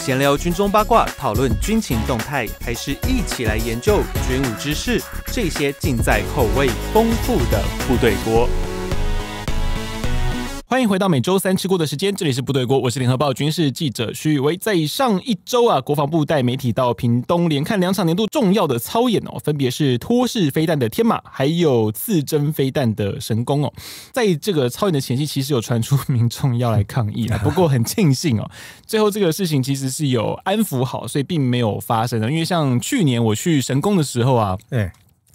闲聊军中八卦，讨论军情动态，还是一起来研究军武知识？这些尽在口味丰富的部队锅。欢迎回到每周三吃过的时间，这里是部队锅，我是联合报军事记者徐威。在上一周啊，国防部带媒体到屏东连看两场年度重要的操演哦，分别是托式飞弹的天马，还有自争飞弹的神功哦。在这个操演的前夕，其实有传出 民众要来抗议了，不过很庆幸哦，最后这个事情其实是有安抚好，所以并没有发生的。因为像去年我去神功的时候啊，对，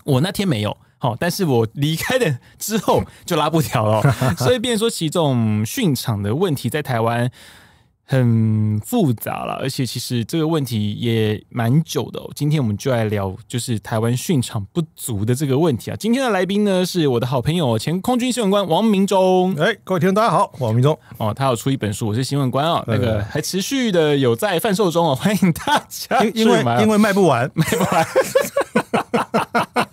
我那天没有。哦，但是我离开的之后就拉不调了，所以变说其这种训场的问题在台湾很复杂了，而且其实这个问题也蛮久的。今天我们就来聊，就是台湾训场不足的这个问题啊。今天的来宾呢，是我的好朋友前空军新闻官王明忠。哎，各位听众大家好，王明忠哦，他要出一本书，我是新闻官啊，那个还持续的有在贩售中，哦，欢迎大家。因为因为卖不完，卖不完。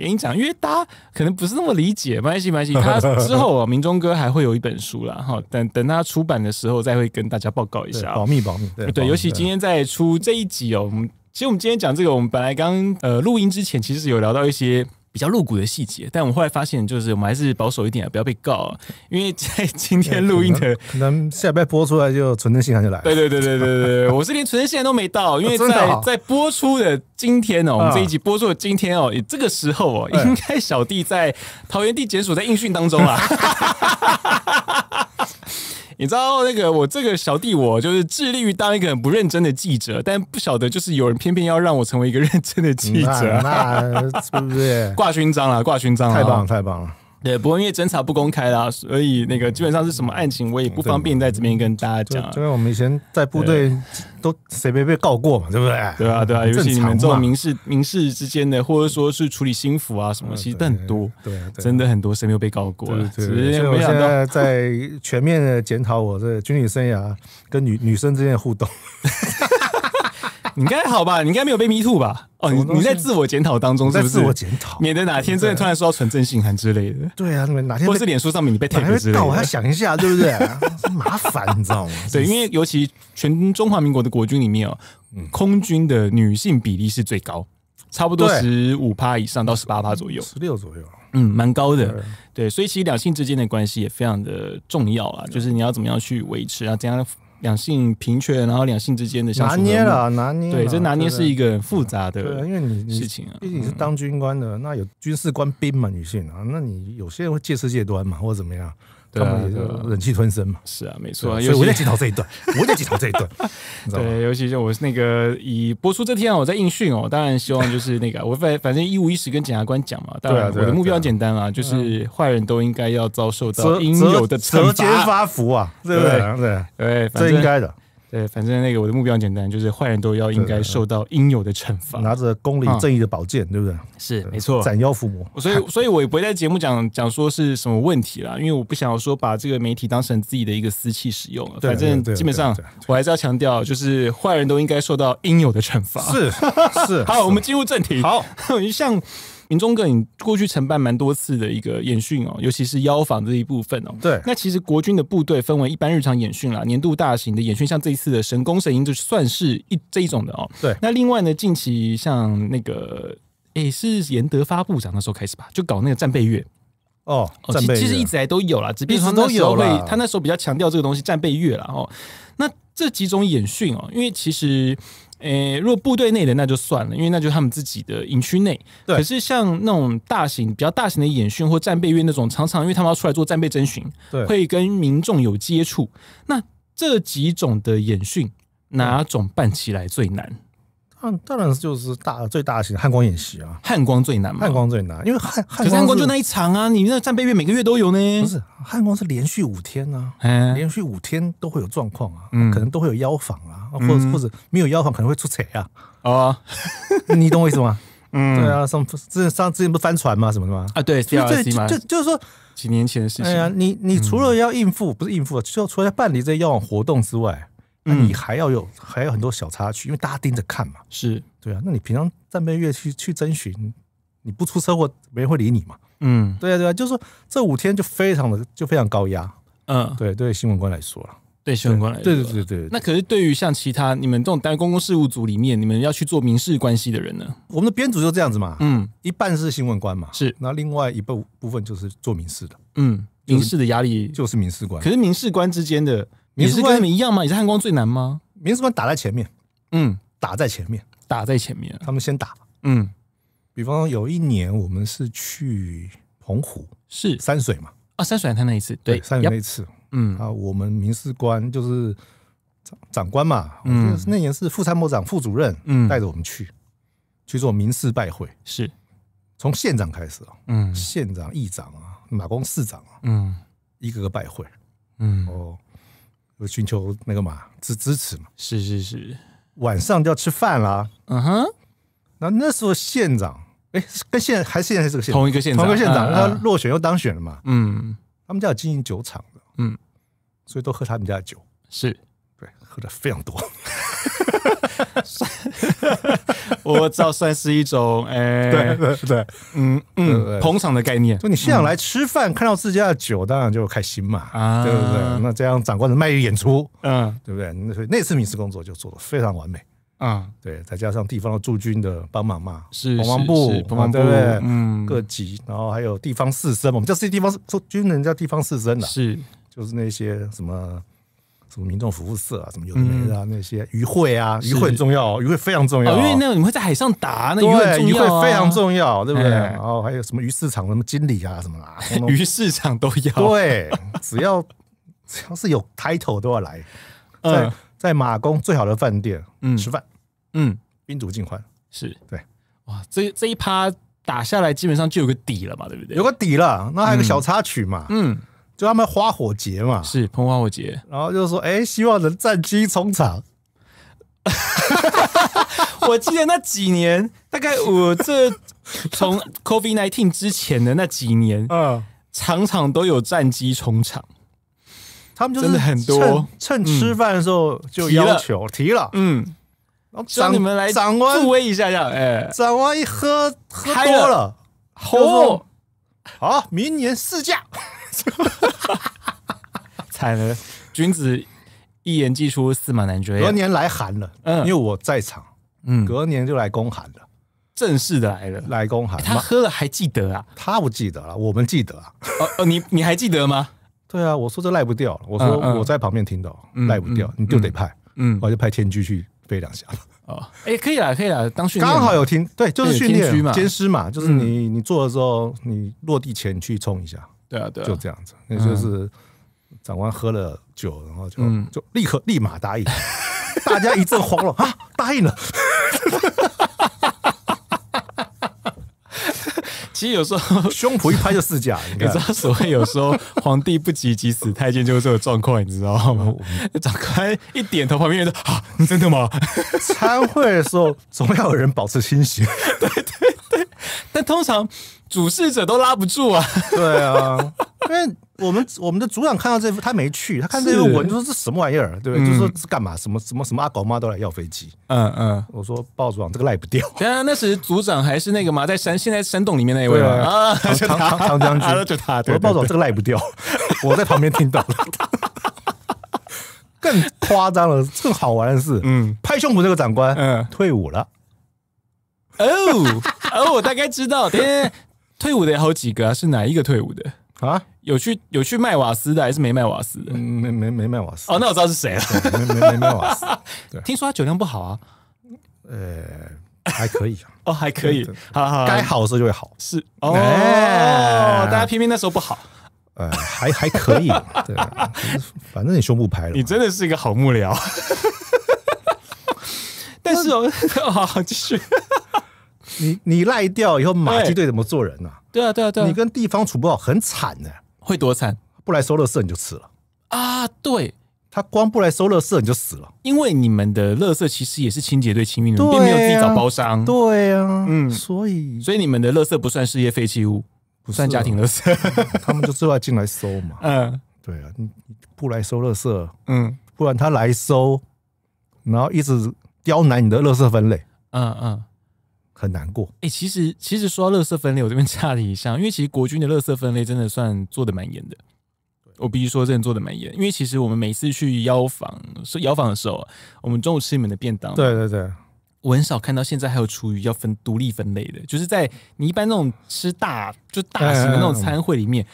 给你讲，因为大家可能不是那么理解，没关系，没关系。他之后啊，明中哥还会有一本书啦，哈，等等他出版的时候再会跟大家报告一下，保密保密。对对，尤其今天在出这一集哦，我们其实我们今天讲这个，我们本来刚呃录音之前其实有聊到一些。比较露骨的细节，但我们后来发现，就是我们还是保守一点，不要被告。啊，因为在今天录音的，可能下礼拜播出来就存信线就来了。对对对对对对我是连存信线都没到，因为在 在播出的今天哦，我们这一集播出的今天哦，这个时候哦，应该小弟在桃园地检署在应讯当中啊。你知道那个我这个小弟，我就是致力于当一个很不认真的记者，但不晓得就是有人偏偏要让我成为一个认真的记者，对不对？挂勋章了，挂勋章了，太棒了，太棒了。对，不过因为侦查不公开啦，所以那个基本上是什么案情，我也不方便在这边跟大家讲。因为我们以前在部队都谁没被告过嘛，对不对？对啊，对啊，尤其你们这种民事、民事之间的，或者说是处理心服啊什么，其实都很多，对，真的很多谁没有被告过？对，所以我现在在全面的检讨我的军旅生涯跟女女生之间的互动。应该好吧？你 应该没有被迷吐吧？哦，你你在自我检讨当中，是在自我检讨，免得哪天真的突然说要存正信函之类的。对啊，哪天或者是脸书上面你被贴知道我要想一下，对不对？麻烦，你知道吗？对，因为尤其全中华民国的国军里面哦，空军的女性比例是最高，差不多十五趴以上到十八趴左右，十六左右，嗯，蛮高的。对，所以其实两性之间的关系也非常的重要啊，就是你要怎么样去维持啊，怎样。两性平权，然后两性之间的相拿捏了，拿捏对，这拿捏是一个很复杂的，对，因为你事情毕竟是当军官的，那有军事官兵嘛，女性啊，那你有些人会借势借端嘛，或者怎么样。对啊，忍气吞声嘛。是啊，没错。啊。所以我在检讨这一段，我在检讨这一段。对，尤其是我那个以播出这天，我在应讯哦，当然希望就是那个 我反反正一五一十跟检察官讲嘛。当然，对我的目标简单啊，就是坏人都应该要遭受到应有的惩罚、发福啊，对不对？对，对，最应该的。对，反正那个我的目标很简单，就是坏人都要应该受到应有的惩罚，拿着公理正义的宝剑，对不对？是，没错，斩妖伏魔。所以，所以我也不会在节目讲讲说是什么问题啦，因为我不想说把这个媒体当成自己的一个私器使用。反正基本上我还是要强调，就是坏人都应该受到应有的惩罚。是是，好，我们进入正题。好，一向。林中阁，你过去承办蛮多次的一个演训哦，尤其是腰房这一部分哦。对。那其实国军的部队分为一般日常演训啦，年度大型的演训，像这一次的神功神营，就算是一这一种的哦。对。那另外呢，近期像那个诶是严德发部长那时候开始吧，就搞那个战备月。哦，战备其实一直来都有啦，只不过都有候会他那时候比较强调这个东西战备月啦。哦。那这几种演训哦，因为其实。诶，如果部队内的那就算了，因为那就是他们自己的营区内。对。可是像那种大型、比较大型的演训或战备院那种，常常因为他们要出来做战备征询，对，会跟民众有接触。那这几种的演训，哪种办起来最难？嗯，当然就是大最大型汉光演习啊，汉光最难嘛，汉光最难，因为汉汉光就那一场啊，你那战备月每个月都有呢。不是汉光是连续五天啊，连续五天都会有状况啊，可能都会有妖访啊，或者、或者没有妖访可能会出彩啊。哦，你懂我意思吗？嗯，对啊，上之前上之前不翻船吗？什么的吗？啊，对，就就就就是说几年前的事情。哎呀，你你除了要应付，不是应付，就除了要办理这妖访活动之外。你还要有还有很多小插曲，因为大家盯着看嘛。是对啊，那你平常站边月去去征询，你不出车祸，没人会理你嘛。嗯，对啊，对啊，就是说这五天就非常的就非常高压。嗯，对对，新闻官来说了，对新闻官来说，对对对对。那可是对于像其他你们这种单公共事务组里面，你们要去做民事关系的人呢？我们的编组就这样子嘛。嗯，一半是新闻官嘛。是，那另外一部部分就是做民事的。嗯，民事的压力就是民事官。可是民事官之间的。你是跟他们一样吗？你是汉光最难吗？民事官打在前面，嗯，打在前面，打在前面，他们先打，嗯。比方有一年我们是去澎湖，是山水嘛，啊，山水他那一次，对，山水那一次，嗯啊，我们民事官就是长长官嘛，我那年是副参谋长、副主任，嗯，带着我们去去做民事拜会，是，从县长开始啊，嗯，县长、议长啊，马公市长啊，嗯，一个个拜会，嗯，哦。寻求那个嘛支支持嘛，是是是，晚上就要吃饭啦。嗯哼，那那时候县长哎，跟现在还是现在这个县同一个县同一个县长，他落选又当选了嘛，嗯，他们家有经营酒厂的，嗯，所以都喝他们家的酒，是，对，喝的非常多。我道算是一种，哎，对对对，嗯嗯，捧场的概念。就你现场来吃饭，看到自家的酒，当然就开心嘛，对不对？那这样长官的卖艺演出，嗯，对不对？所以那次民事工作就做的非常完美，啊，对，再加上地方的驻军的帮忙嘛，是，帮忙部，帮忙部，对不对？嗯，各级，然后还有地方士绅，我们叫这些地方驻军，人叫地方士绅啊，是，就是那些什么。什么民众服务社啊，什么有的没的那些鱼会啊，鱼会很重要，鱼会非常重要，因为那你会在海上打，那鱼会重要。鱼会非常重要，对不对？然后还有什么鱼市场什么经理啊，什么啦，鱼市场都要。对，只要只要是有 title 都要来。嗯，在马公最好的饭店，嗯，吃饭，嗯，宾主尽欢，是。对，哇，这这一趴打下来，基本上就有个底了嘛，对不对？有个底了，那还有个小插曲嘛，嗯。就他们花火节嘛，是碰花火节，然后就说，哎，希望能战机冲场。我记得那几年，大概我这从 COVID nineteen 之前的那几年，嗯，场场都有战机冲场，他们就是很多，趁吃饭的时候就要求提了，嗯，然后你们来掌助威一下，这样，哎，掌哇一喝喝多了，吼，好，明年试驾。惨了！君子一言，既出驷马难追。隔年来寒了，嗯，因为我在场，嗯，隔年就来攻寒了，正式的来了，来攻寒。他喝了还记得啊？他不记得了，我们记得啊。哦哦，你你还记得吗？对啊，我说这赖不掉了。我说我在旁边听到，赖不掉，你就得派，嗯，我就派天驹去飞两下。哦，哎，可以了，可以了，当训。刚好有听，对，就是训练监师嘛，就是你你做的时候，你落地前去冲一下。对啊，对，啊，就这样子，那就是长官喝了酒，然后就就立刻立马答应，大家一阵慌了啊，答应了。其实有时候胸脯一拍就是假，你知道所谓有时候皇帝不急急死太监就是这个状况，你知道吗？长官一点头，旁边人说啊，真的吗？参会的时候总要有人保持清醒，对对。对，但通常主事者都拉不住啊。对啊，因为我们我们的组长看到这幅，他没去，他看这幅文，说这什么玩意儿，对不对？就说是干嘛？什么什么什么阿狗妈都来要飞机。嗯嗯，我说鲍组长这个赖不掉。对啊，那时组长还是那个嘛，在山现在山洞里面那一位嘛，唐唐将军就他。我说暴组长这个赖不掉，我在旁边听到了。更夸张了，更好玩的是，嗯，拍胸脯那个长官，嗯，退伍了。哦。哦，我大概知道，天，退伍的好几个是哪一个退伍的啊？有去有去卖瓦斯的，还是没卖瓦斯？嗯，没没没卖瓦斯。哦，那我知道是谁了，没没没卖瓦斯。听说他酒量不好啊？呃，还可以啊。哦，还可以，好，好，该好的时候就会好。是哦，大家偏偏那时候不好。呃，还还可以。反正你胸部拍了，你真的是一个好幕僚。但是哦，好，继续。你你赖掉以后，马基队怎么做人呢？对啊对啊对！你跟地方不好，很惨的，会多惨？不来收乐色你就死了啊！对，他光不来收乐色你就死了，因为你们的乐色其实也是清洁队清运的，并没有自己找包商。对啊，嗯，所以所以你们的乐色不算事业废弃物，不算家庭乐色，他们就最外进来收嘛。嗯，对啊，你不来收乐色，嗯，不然他来收，然后一直刁难你的乐色分类。嗯嗯。很难过，哎，其实其实说到垃圾分类，我这边差了一项，因为其实国军的垃圾分类真的算做的蛮严的。我必须说，真的做的蛮严，因为其实我们每次去药房，是药房的时候，我们中午吃你们的便当。对对对，我很少看到现在还有厨余要分独立分类的，就是在你一般那种吃大就大型的那种餐会里面，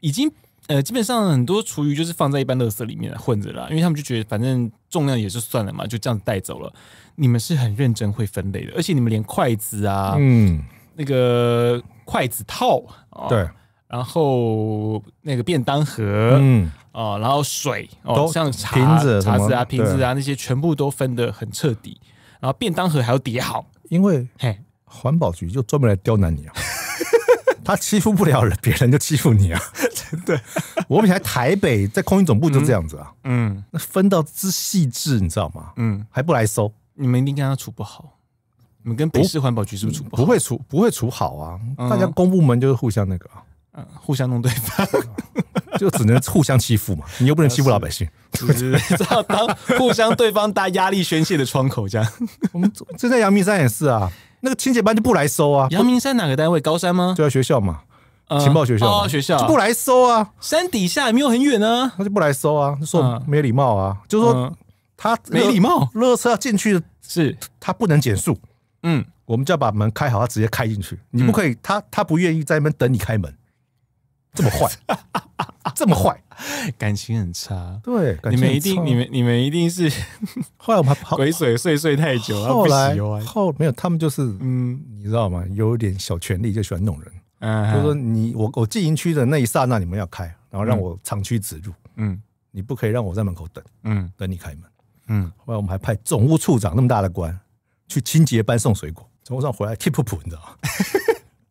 已经。呃，基本上很多厨余就是放在一般垃圾里面混着了，因为他们就觉得反正重量也是算了嘛，就这样子带走了。你们是很认真会分类的，而且你们连筷子啊，嗯，那个筷子套，对，然后那个便当盒，嗯，哦，然后水哦，像茶茶子啊、瓶子啊那些，全部都分得很彻底。然后便当盒还要叠好，因为嘿，环保局就专门来刁难你啊。他欺负不了人，别人就欺负你啊！对，我以前台北在空军总部就这样子啊。嗯，那分到之细致，你知道吗？嗯，还不来收，你们一定跟他处不好。你们跟北市环保局是不是处不好？不会处，不会处好啊！大家公部门就是互相那个，嗯，互相弄对方，就只能互相欺负嘛。你又不能欺负老百姓，知道当互相对方大压力宣泄的窗口这样。我们正在杨幂山也是啊。那个清洁班就不来收啊？阳明山哪个单位？高山吗？就在学校嘛，情报学校，学校就不来收啊。山底下也没有很远呢，他就不来收啊。说没礼貌啊，就是说他没礼貌。列车要进去是，他不能减速。嗯，我们就要把门开好，他直接开进去。你不可以，他他不愿意在那边等你开门，这么坏，这么坏。感情很差，对，你们一定，你们你们一定是，后来我们 鬼水睡睡太久后来后没有，他们就是，嗯，你知道吗？有一点小权力就喜欢弄人，嗯，就说你我我进营区的那一刹那，你们要开，然后让我长驱直入，嗯，你不可以让我在门口等，嗯，等你开门，嗯，后来我们还派总务处长那么大的官去清洁班送水果，总务处长回来 tip 你知道，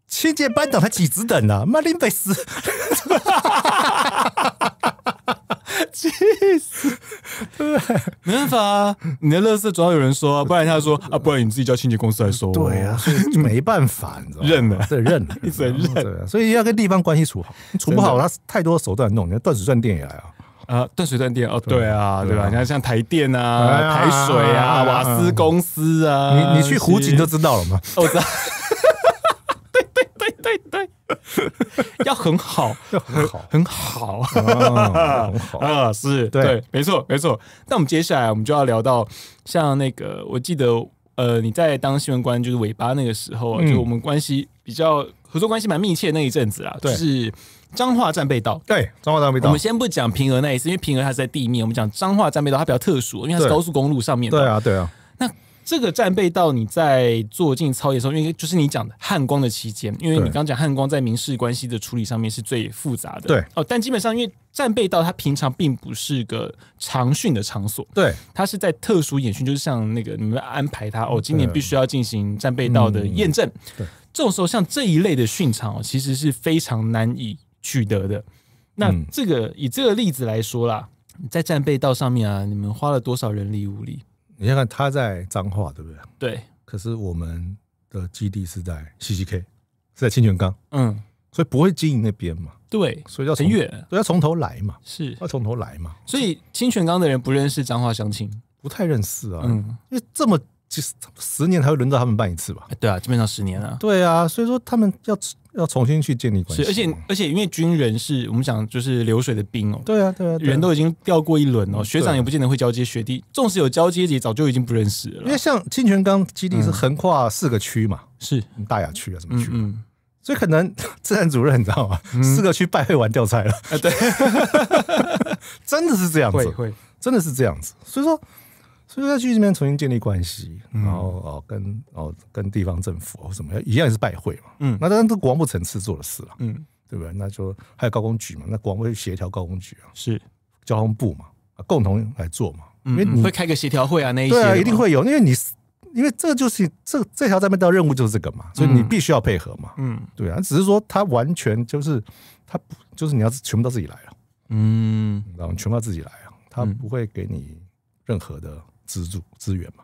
清洁班等才几只等呢？妈林贝斯。没办法啊，你的乐圾总要有人收啊，不然他说啊，不然你自己叫清洁公司来说。对啊，你没办法，认了，这 认，所啊，所以要跟地方关系处好，处不好他太多手段弄，你看断水断电也来啊，啊断水断电哦，对啊，对吧？你看像台电啊、台水啊、瓦斯公司啊，你你去湖景就知道了嘛。我知道。要很好，要很好，很好，很好 啊！是对，没错，没错。那我们接下来，我们就要聊到像那个，我记得，呃，你在当新闻官就是尾巴那个时候啊，就我们关系比较合作关系蛮密切那一阵子啊，就是彰化站被盗。对，彰化站被盗。我们先不讲平和那一次，因为平和还在地面，我们讲彰化站被盗它比较特殊，因为它是高速公路上面。对啊，对啊。这个战备道，你在做进行操演的时候，因为就是你讲的汉光的期间，因为你刚讲汉光在民事关系的处理上面是最复杂的。对哦，但基本上因为战备道，它平常并不是个长训的场所。对，它是在特殊演训，就是像那个你们安排它哦，今年必须要进行战备道的验证。对，这种时候像这一类的训场，其实是非常难以取得的。那这个以这个例子来说啦，在战备道上面啊，你们花了多少人力物力？你先看他在彰化，对不对？对。可是我们的基地是在 CCK，是在清泉岗。嗯。所以不会经营那边嘛？对。所以要陈远，所以要从头来嘛？是。要从头来嘛？所以清泉岗的人不认识彰化相亲，不太认识啊。嗯。因为这么是十年才会轮到他们办一次吧？对啊，基本上十年啊。对啊，所以说他们要。要重新去建立关系，而且而且因为军人是我们讲就是流水的兵哦，对啊对啊，人都已经调过一轮了，学长也不见得会交接学弟，纵使有交接也早就已经不认识了。因为像清泉岗基地是横跨四个区嘛，是大雅区啊什么区，所以可能自然主任你知道吗？四个区拜会完掉菜了，对，真的是这样子，会真的是这样子，所以说。所以要去这边重新建立关系，然后哦跟哦跟地方政府哦什么一样也是拜会嘛，嗯，那当然都国防部层次做的事了，嗯，对不对？那就还有高工局嘛，那国防部协调高工局啊，是交通部嘛，共同来做嘛，因为你会开个协调会啊，那一些一定会有，因为你因为这就是这这条战边道任务就是这个嘛，所以你必须要配合嘛，嗯，对啊，只是说他完全就是他不就是你要全部都自己来啊，嗯，然后全部自己来啊，他不会给你任何的。资助资源嘛，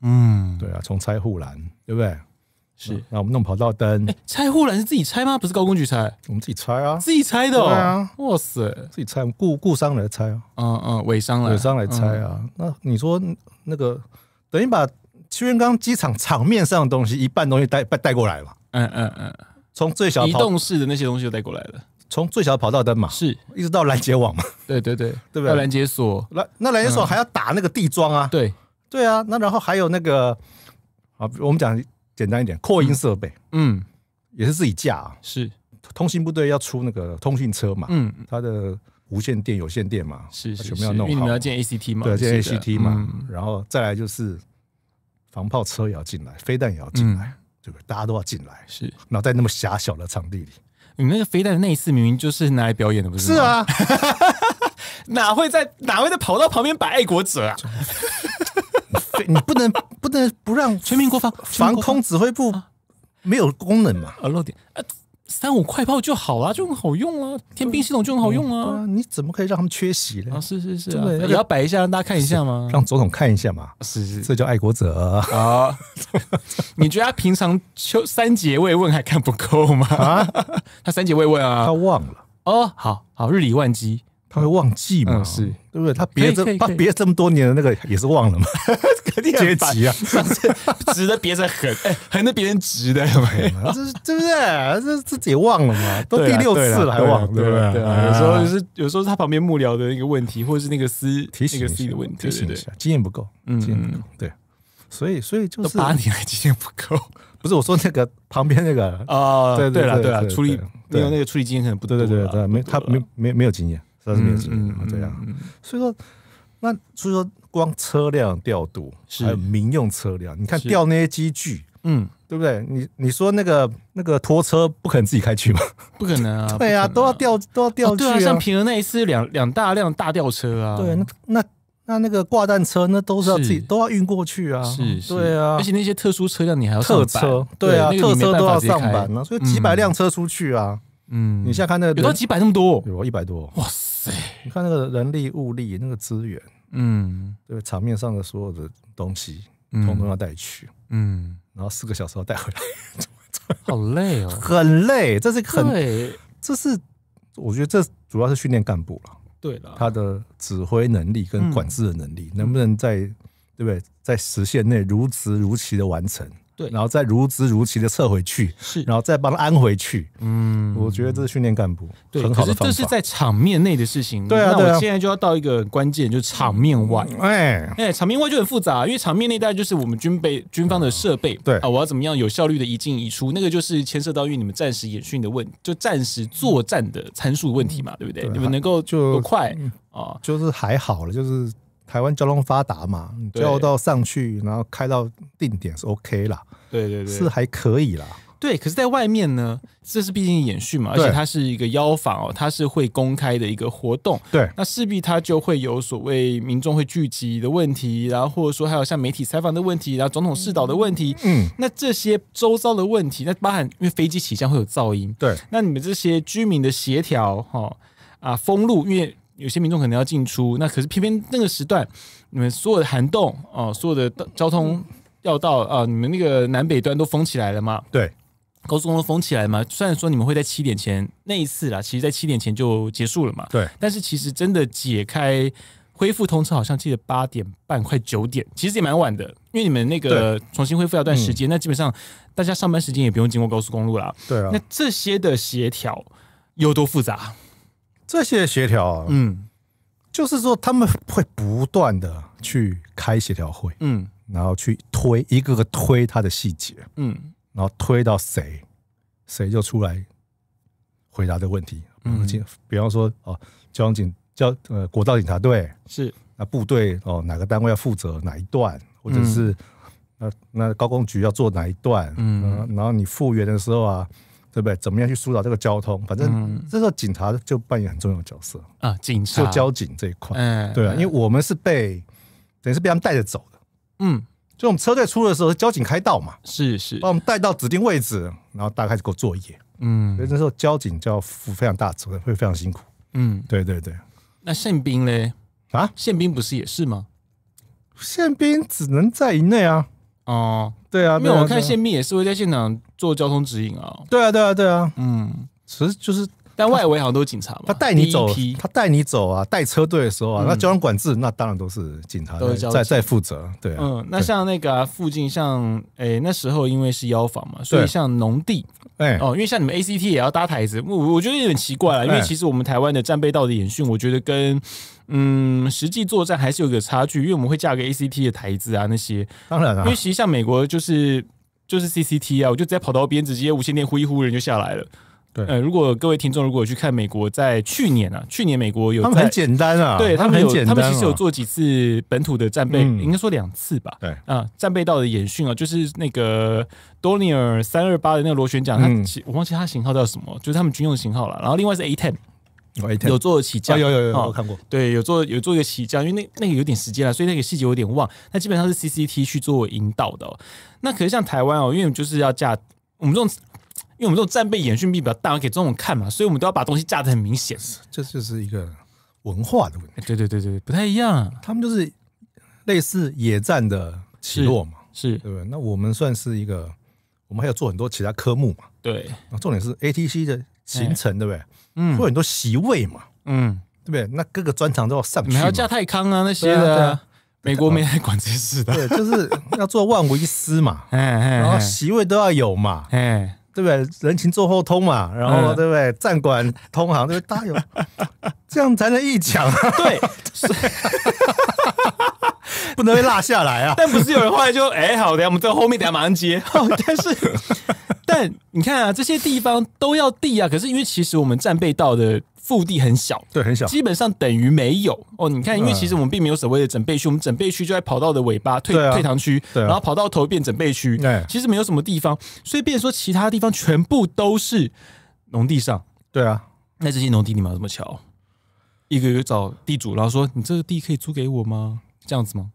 嗯，对啊，从拆护栏，对不对？是，那我们弄跑道灯，拆护栏是自己拆吗？不是高空去拆，我们自己拆啊，自己拆的，对啊，哇塞，自己拆，雇雇商来拆啊，嗯嗯，尾商尾商来拆啊，那你说那个等于把屈原刚机场场面上的东西一半东西带带带过来嘛？嗯嗯嗯，从最小移动式的那些东西就带过来了。从最小的跑道灯嘛，是一直到拦截网嘛，对对对，对不对？拦截锁，那那拦截锁还要打那个地桩啊，对对啊，那然后还有那个啊，我们讲简单一点，扩音设备，嗯，也是自己架啊，是，通信部队要出那个通讯车嘛，嗯，它的无线电、有线电嘛，是全部要弄好，因为你要建 ACT 嘛，对，建 ACT 嘛，然后再来就是防炮车也要进来，飞弹也要进来，对不对？大家都要进来，是，然后在那么狭小的场地里。你那个飞弹的内饰明明就是拿来表演的，不是是啊，哪会在哪会在跑道旁边摆爱国者啊？你不能不能不让全民国防防空指挥部没有功能嘛？啊，漏点。三五快炮就好了，就很好用啊！天兵系统就很好用啊！你怎么可以让他们缺席呢？啊，是是是，也要摆一下让大家看一下嘛，让总统看一下嘛，是是，这叫爱国者啊！你觉得他平常秋三节慰问还看不够吗？他三节慰问啊，他忘了哦，好好日理万机。他会忘记嘛，是，对不对？他憋着，他憋这么多年的那个也是忘了嘛？肯定憋急啊！值的憋的很，还 能人急的，是，对不对？这自己忘了嘛？都第六次了，还忘，对啊，有时候是，有时候是他旁边幕僚的一个问题，或者是那个司，那个 C 的问题，经验不够，嗯，对。所以，所以就是八年来经验不够，不是我说那个旁边那个啊，对对了，对了，处理没有那个处理经验可能不对，对对对，没他没没没有经验。都是年轻人这样，所以说，那所以说，光车辆调度，还有民用车辆，你看调那些机具，嗯，对不对？你你说那个那个拖车不可能自己开去吗？不可能啊，对啊，都要调都要调去啊。像平日那一次两两大量大吊车啊，对，那那那那个挂弹车那都是要自己都要运过去啊，是，对啊。而且那些特殊车辆你还要特车，对啊，特车都要上班。啊，所以几百辆车出去啊，嗯，你现在看那个有到几百那么多，有啊，一百多，哇塞。你看那个人力物力那个资源，嗯，对，场面上的所有的东西，嗯，通通要带去，嗯，然后四个小时要带回来，好累哦，很累，这是很，这是我觉得这主要是训练干部了，对了，他的指挥能力跟管制的能力，能不能在对不对，在时限内如职如期的完成？对，然后再如职如其的撤回去，是，然后再帮他安回去。嗯，我觉得这是训练干部很好的方法。可是这是在场面内的事情。对啊，我现在就要到一个关键，就是场面外。哎，哎，场面外就很复杂，因为场面内大概就是我们军备、军方的设备。对啊，我要怎么样有效率的一进一出？那个就是牵涉到因为你们暂时演训的问，就暂时作战的参数问题嘛，对不对？你们能够就快啊，就是还好了，就是。台湾交通发达嘛，你交到上去，然后开到定点是 OK 啦，对对对，是还可以啦。对，可是，在外面呢，这是毕竟演训嘛，而且它是一个邀访哦，它是会公开的一个活动。对，那势必它就会有所谓民众会聚集的问题，然后或者说还有像媒体采访的问题，然后总统示导的问题。嗯，那这些周遭的问题，那包含因为飞机起降会有噪音，对，那你们这些居民的协调，哈啊封路，因为。有些民众可能要进出，那可是偏偏那个时段，你们所有的涵洞哦，所有的交通要道啊，你们那个南北端都封起来了嘛？对，高速公路封起来嘛？虽然说你们会在七点前那一次啦，其实在七点前就结束了嘛？对，但是其实真的解开、恢复通车，好像记得八点半快九点，其实也蛮晚的，因为你们那个重新恢复要段时间，那基本上大家上班时间也不用经过高速公路了。对啊，那这些的协调有多复杂？这些协调，嗯，就是说他们会不断的去开协调会，嗯，然后去推一个个推他的细节，嗯，然后推到谁，谁就出来回答这个问题。嗯，比方说哦，交通警交呃国道警察队是那部队哦，哪个单位要负责哪一段，或者是那那高工局要做哪一段，嗯，然后你复原的时候啊。对不对？怎么样去疏导这个交通？反正这时候警察就扮演很重要的角色啊，警察就交警这一块，嗯，对啊，因为我们是被等于是被他们带着走的，嗯，就我们车队出的时候，交警开道嘛，是是，把我们带到指定位置，然后大家开始我作业，嗯，所以那时候交警就要负非常大责任，会非常辛苦，嗯，对对对。那宪兵嘞？啊，宪兵不是也是吗？宪兵只能在营内啊，哦，对啊，没有，我看宪兵也是会在现场。做交通指引啊？对啊，对啊，对啊。嗯，其实就是，但外围好像都是警察嘛。他带你走，他带你走啊。带车队的时候啊，那交通管制那当然都是警察在在负责。对，嗯，那像那个啊，附近像哎，那时候因为是妖房嘛，所以像农地，哎哦，因为像你们 ACT 也要搭台子，我我觉得有点奇怪了，因为其实我们台湾的战备道的演训，我觉得跟嗯实际作战还是有个差距，因为我们会架个 ACT 的台子啊那些，当然了，因为其实像美国就是。就是 CCT 啊，我就直接跑到边，直接无线电呼一呼，人就下来了。对，呃，如果各位听众如果有去看美国，在去年啊，去年美国有他们很简单啊，对他们有他们其实有做几次本土的战备，应该说两次吧。对，啊，战备道的演训啊，就是那个多尼尔三二八的那个螺旋桨，它我忘记它型号叫什么，就是他们军用的型号了。然后另外是 A ten。有做起降，有有有，我看过。对，有做有做一个起降，因为那那个有点时间了，所以那个细节有点忘。那基本上是 CCT 去做引导的。那可是像台湾哦，因为就是要架我们这种，因为我们这种战备演训比较大，给这种看嘛，所以我们都要把东西架的很明显。这就是一个文化的问题。对对对对，不太一样。他们就是类似野战的起落嘛，是对不对？那我们算是一个，我们还要做很多其他科目嘛。对。重点是 ATC 的。行程对不对？嗯，会很多席位嘛，嗯，对不对？那各个专长都要上，你还要加泰康啊那些的，美国没在管这事的，对，就是要做万无一失嘛，然后席位都要有嘛，嗯，对不对？人情做后通嘛，然后对不对？站管通行对不对？大有这样才能一抢，对。不能被落下来啊！但不是有人后来就哎，好的，我们这后面等下马上接。但是，但你看啊，这些地方都要地啊。可是因为其实我们战备道的腹地很小，对，很小，基本上等于没有哦。你看，因为其实我们并没有所谓的整备区，我们整备区就在跑道的尾巴退退堂区，对，然后跑道头变整备区，对，其实没有什么地方。所以，变说其他地方，全部都是农地上，对啊。那这些农地，你要怎么巧？一个一个找地主，然后说你这个地可以租给我吗？这样子吗？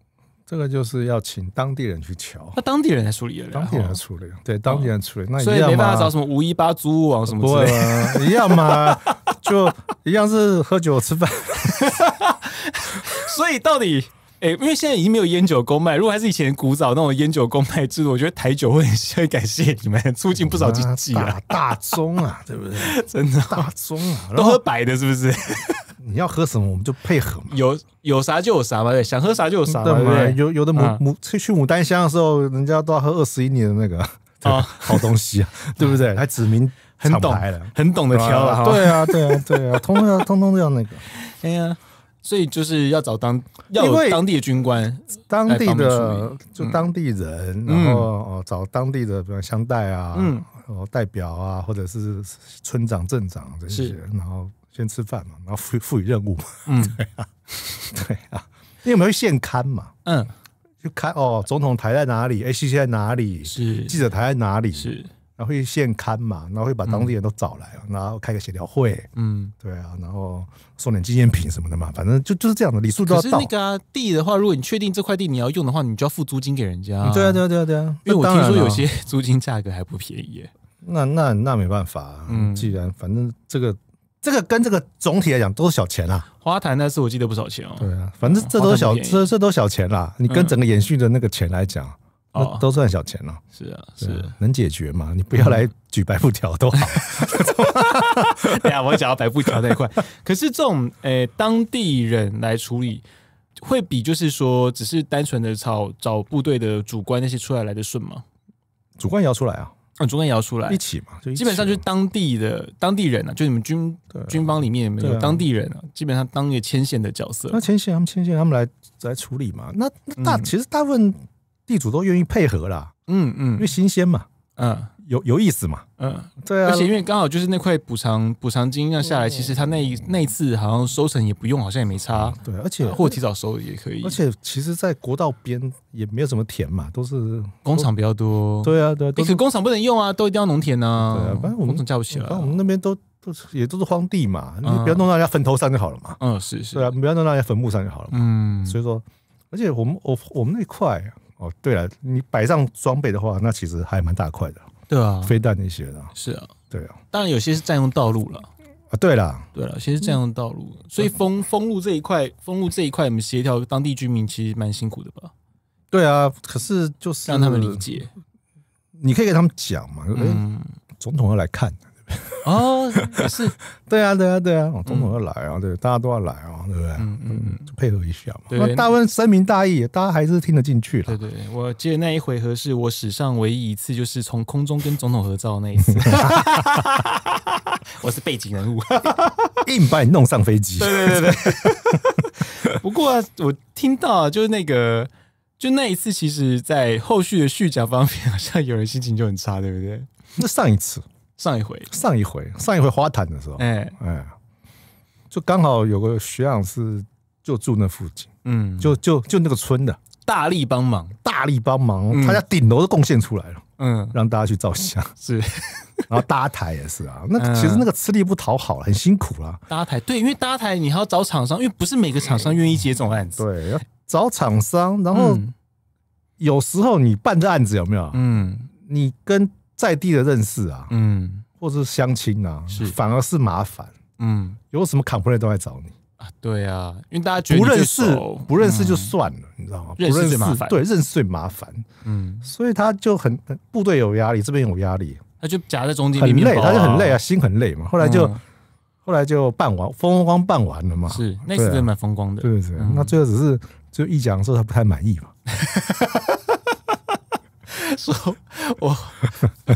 这个就是要请当地人去瞧，那当地人来处理了，当地人处理，对，当地人处理，那所以没办法找什么五一八租屋王什么之类的，一样嘛，就一样是喝酒吃饭。所以到底，哎，因为现在已经没有烟酒公卖，如果还是以前古早那种烟酒公卖制度，我觉得台酒会会感谢你们，促进不少经济啊，大宗啊，对不对？真的大宗啊，都喝白的，是不是？你要喝什么，我们就配合嘛。有有啥就有啥嘛，对，想喝啥就有啥，对不对？有有的牡牡去去牡丹香的时候，人家都要喝二十一年的那个 好东西，啊，对不对？还指明很懂很懂得挑了，对啊，对啊，对啊，通 通通通都要那个。哎呀，所以就是要找当要当地的军官，当地的就当地人，然后哦找当地的比如乡代啊，嗯，然后代表啊，或者是村长、镇长这些，然后。先吃饭嘛，然后赋赋予任务，嗯，对啊，对啊，你有没有现刊嘛，嗯，就看哦，总统台在哪里，A C C 在哪里，是记者台在哪里，是，然后会现刊嘛，然后会把当地人都找来，然后开个协调会，嗯，对啊，然后送点纪念品什么的嘛，反正就就是这样的礼数都要到。可是那个地的话，如果你确定这块地你要用的话，你就要付租金给人家。对啊，对啊，对啊，对啊，因为我听说有些租金价格还不便宜。那那那没办法，嗯，既然反正这个。这个跟这个总体来讲都是小钱啦，花坛那是我记得不少钱哦。对啊，反正这都小，这这都小钱啦。你跟整个延续的那个钱来讲，都算小钱了。是啊，是能解决吗？你不要来举白布条都好。哎 呀，我讲到白布条那一块，可是这种诶，当地人来处理会比就是说，只是单纯的找找部队的主官那些出来来的顺吗？主官也要出来啊。啊，竹间也要出来一起嘛，基本上就是当地的当地人啊，就你们军军方里面有当地人啊，基本上当一个牵线的角色。那牵线他们牵线，他们来来处理嘛。那大其实大部分地主都愿意配合啦，嗯嗯，因为新鲜嘛，嗯。有有意思嘛？嗯，对啊。而且因为刚好就是那块补偿补偿金要下来，其实他那一那次好像收成也不用，好像也没差。对，而且或提早收也可以。而且其实，在国道边也没有什么田嘛，都是工厂比较多。对啊，对，啊。可工厂不能用啊，都一定要农田啊。对啊，反正我们总架不起来，反正我们那边都都是也都是荒地嘛，你不要弄到人家坟头上就好了嘛。嗯，是是啊，不要弄到人家坟墓上就好了嘛。嗯，所以说，而且我们我我们那块哦，对了，你摆上装备的话，那其实还蛮大块的。对啊，飞弹那些的，是啊，对啊，当然有些是占用道路了，啊，对了，对了，些是占用道路，所以封封路这一块，封路这一块，我们协调当地居民其实蛮辛苦的吧？对啊，可是就是让他们理解，你可以给他们讲嘛，哎，总统要来看。哦，是，对啊，对啊，对啊，总统要来啊，对，大家都要来啊，对不对？嗯嗯，配合一下嘛。那大问深明大义，大家还是听得进去了。对对，我记得那一回合是我史上唯一一次，就是从空中跟总统合照那一次，我是背景人物，硬把你弄上飞机。对对对对。不过我听到就是那个，就那一次，其实，在后续的续讲方面，好像有人心情就很差，对不对？那上一次。上一回，上一回，上一回花坛的时候，哎哎，就刚好有个学长是就住那附近，嗯，就就就那个村的，大力帮忙，大力帮忙，他家顶楼都贡献出来了，嗯，让大家去照相，是，然后搭台也是啊，那其实那个吃力不讨好，很辛苦了，搭台，对，因为搭台你还要找厂商，因为不是每个厂商愿意接这种案子，对，找厂商，然后有时候你办这案子有没有？嗯，你跟。在地的认识啊，嗯，或者是相亲啊，是反而是麻烦，嗯，有什么 c a m p a i n 都来找你啊，对啊，因为大家不认识，不认识就算了，你知道吗？不认识最麻烦，对，认识最麻烦，嗯，所以他就很部队有压力，这边有压力，他就夹在中间，很累，他就很累啊，心很累嘛。后来就后来就办完，风光办完了嘛，是，那次也蛮风光的，对对？那最后只是就一讲说他不太满意嘛。说我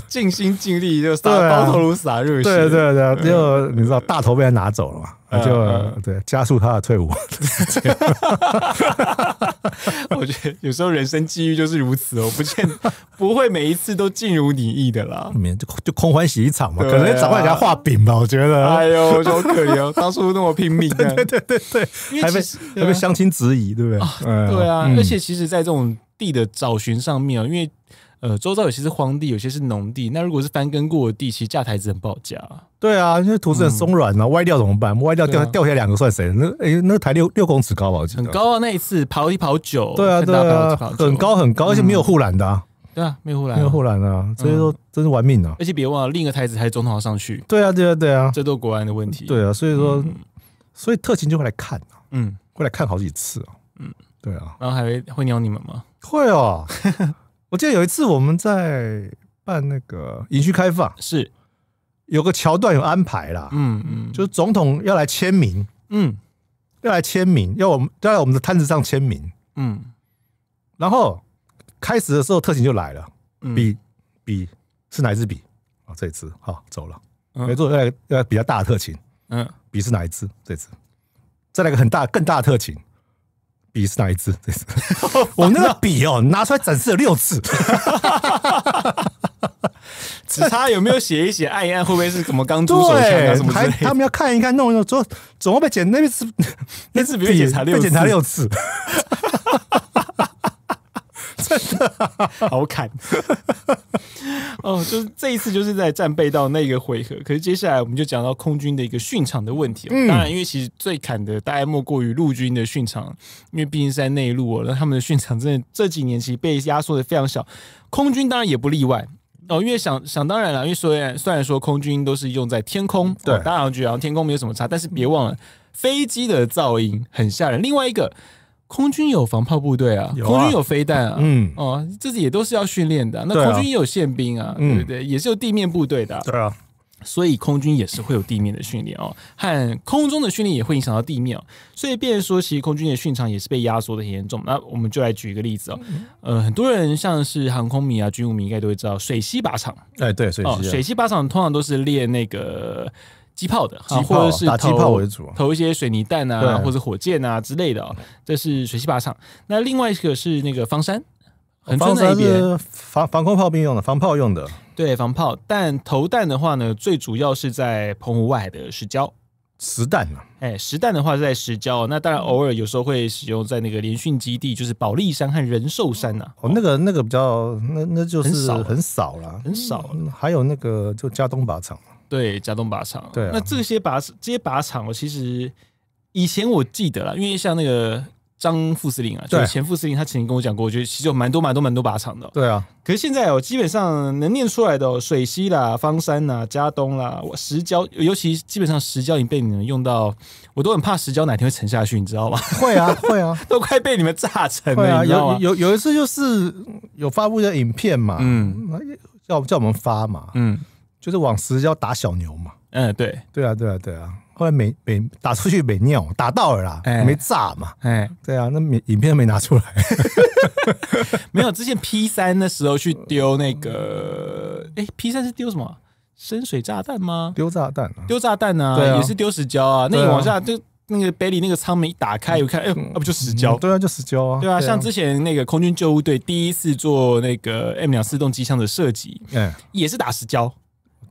尽心尽力，就抛头颅撒热血，对对对，就你知道大头被人拿走了嘛，就对，加速他的退伍。我觉得有时候人生机遇就是如此哦，不见不会每一次都尽如你意的啦，就就空欢喜一场嘛，可能找该人家画饼吧。我觉得，哎呦，有什可有？当初那么拼命，对对对对，还被还被相亲质疑，对不对？对啊，而且其实，在这种地的找寻上面啊，因为呃，周遭有些是荒地，有些是农地。那如果是翻耕过的地，其实架台子很不好架啊。对啊，因为土很松软呐，歪掉怎么办？歪掉掉掉下两个算谁？那哎，那个台六六公尺高吧，很高啊。那一次刨一刨九。对啊，对啊，很高很高，而且没有护栏的。对啊，没有护栏，没有护栏啊。所以说，真是玩命啊！而且别忘了，另一个台子还是总统要上去。对啊，对啊，对啊，这都国安的问题。对啊，所以说，所以特勤就会来看啊，嗯，会来看好几次啊，嗯，对啊，然后还会会鸟你们吗？会啊。我记得有一次我们在办那个营区开放，是有个桥段有安排啦，嗯嗯，就是总统要来签名，嗯，要来签名，要我们在我们的摊子上签名，嗯，然后开始的时候特勤就来了，嗯，笔笔是哪一支笔啊？这一支，好走了，没错，要来要个比较大的特勤，嗯，笔是哪一支？这支，再来个很大更大的特勤。笔是哪一支？我那个笔哦，拿出来展示了六次。只差有没有写一写，按一按，会不会是什么刚出手枪啊什么还他们要看一看，弄一弄，总总会被检。那次那次被检查六被检查六次。真的 好砍 哦！就是这一次，就是在战备到那个回合。可是接下来，我们就讲到空军的一个训场的问题。当然，因为其实最砍的，大概莫过于陆军的训场，因为毕竟在内陆哦，那他们的训场真的这几年其实被压缩的非常小。空军当然也不例外哦。因为想想当然了，因为虽然虽然说空军都是用在天空，对，当然觉得天空没有什么差。但是别忘了飞机的噪音很吓人。另外一个。空军有防炮部队啊，空军有飞弹啊，嗯，哦，这是也都是要训练的。那空军也有宪兵啊，对不对？也是有地面部队的。对啊，所以空军也是会有地面的训练哦，和空中的训练也会影响到地面哦。所以变说其实空军的训场也是被压缩的很严重。那我们就来举一个例子哦，呃，很多人像是航空迷啊、军务迷应该都会知道水西靶场。哎，对，水西。哦，水西靶场通常都是练那个。机炮的，或者是打机炮为主，投一些水泥弹啊，或者火箭啊之类的，这是水系靶场。那另外一个是那个方山，方边防防空炮兵用的，防炮用的，对，防炮。但投弹的话呢，最主要是在澎湖外海的石礁实弹呢。哎，实弹的话是在石礁，那当然偶尔有时候会使用在那个联训基地，就是保利山和仁寿山呐。哦，那个那个比较那那就是很少了，很少。还有那个就加东靶场。对，加东靶场。对，那这些靶这些靶场，我其实以前我记得啦，因为像那个张副司令啊，就是前副司令，他曾经跟我讲过，我觉得其实有蛮多蛮多蛮多靶场的。对啊，可是现在我基本上能念出来的，哦，水西啦、方山啦、加东啦、我石礁，尤其基本上石礁已经被你们用到，我都很怕石礁哪天会沉下去，你知道吗？会啊，会啊，都快被你们炸沉了，你知道吗？有有一次就是有发布的影片嘛，嗯，叫叫我们发嘛，嗯。就是往石胶打小牛嘛，嗯，对，对啊，对啊，对啊。后来没没打出去，没尿，打到了啦，没炸嘛，哎，对啊，那影片没拿出来。没有之前 P 三的时候去丢那个，哎，P 三是丢什么？深水炸弹吗？丢炸弹啊，丢炸弹啊，也是丢石胶啊。那你往下就那个北里那个舱门一打开，一看，哎，啊不就石胶？对啊，就石胶啊。对啊，像之前那个空军救护队第一次做那个 M 两四动机枪的设计，嗯，也是打石胶。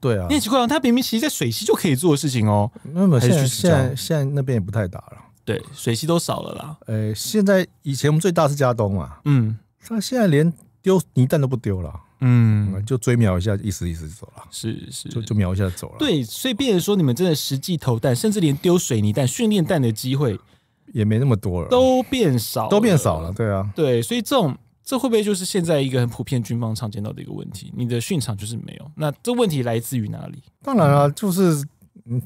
对啊，你很奇怪啊，他明明其实在水系就可以做的事情哦。那么现在现在那边也不太打了，对，水系都少了啦。呃，现在以前我们最大是加东嘛，嗯，他现在连丢泥弹都不丢了，嗯，就追瞄一下，意思意思就走了，是是，就就瞄一下走了。对，所以变成说，你们真的实际投弹，甚至连丢水泥弹、训练弹的机会也没那么多了，都变少，都变少了，对啊，对，所以这种。这会不会就是现在一个很普遍军方常见到的一个问题？你的训场就是没有，那这问题来自于哪里？当然了，就是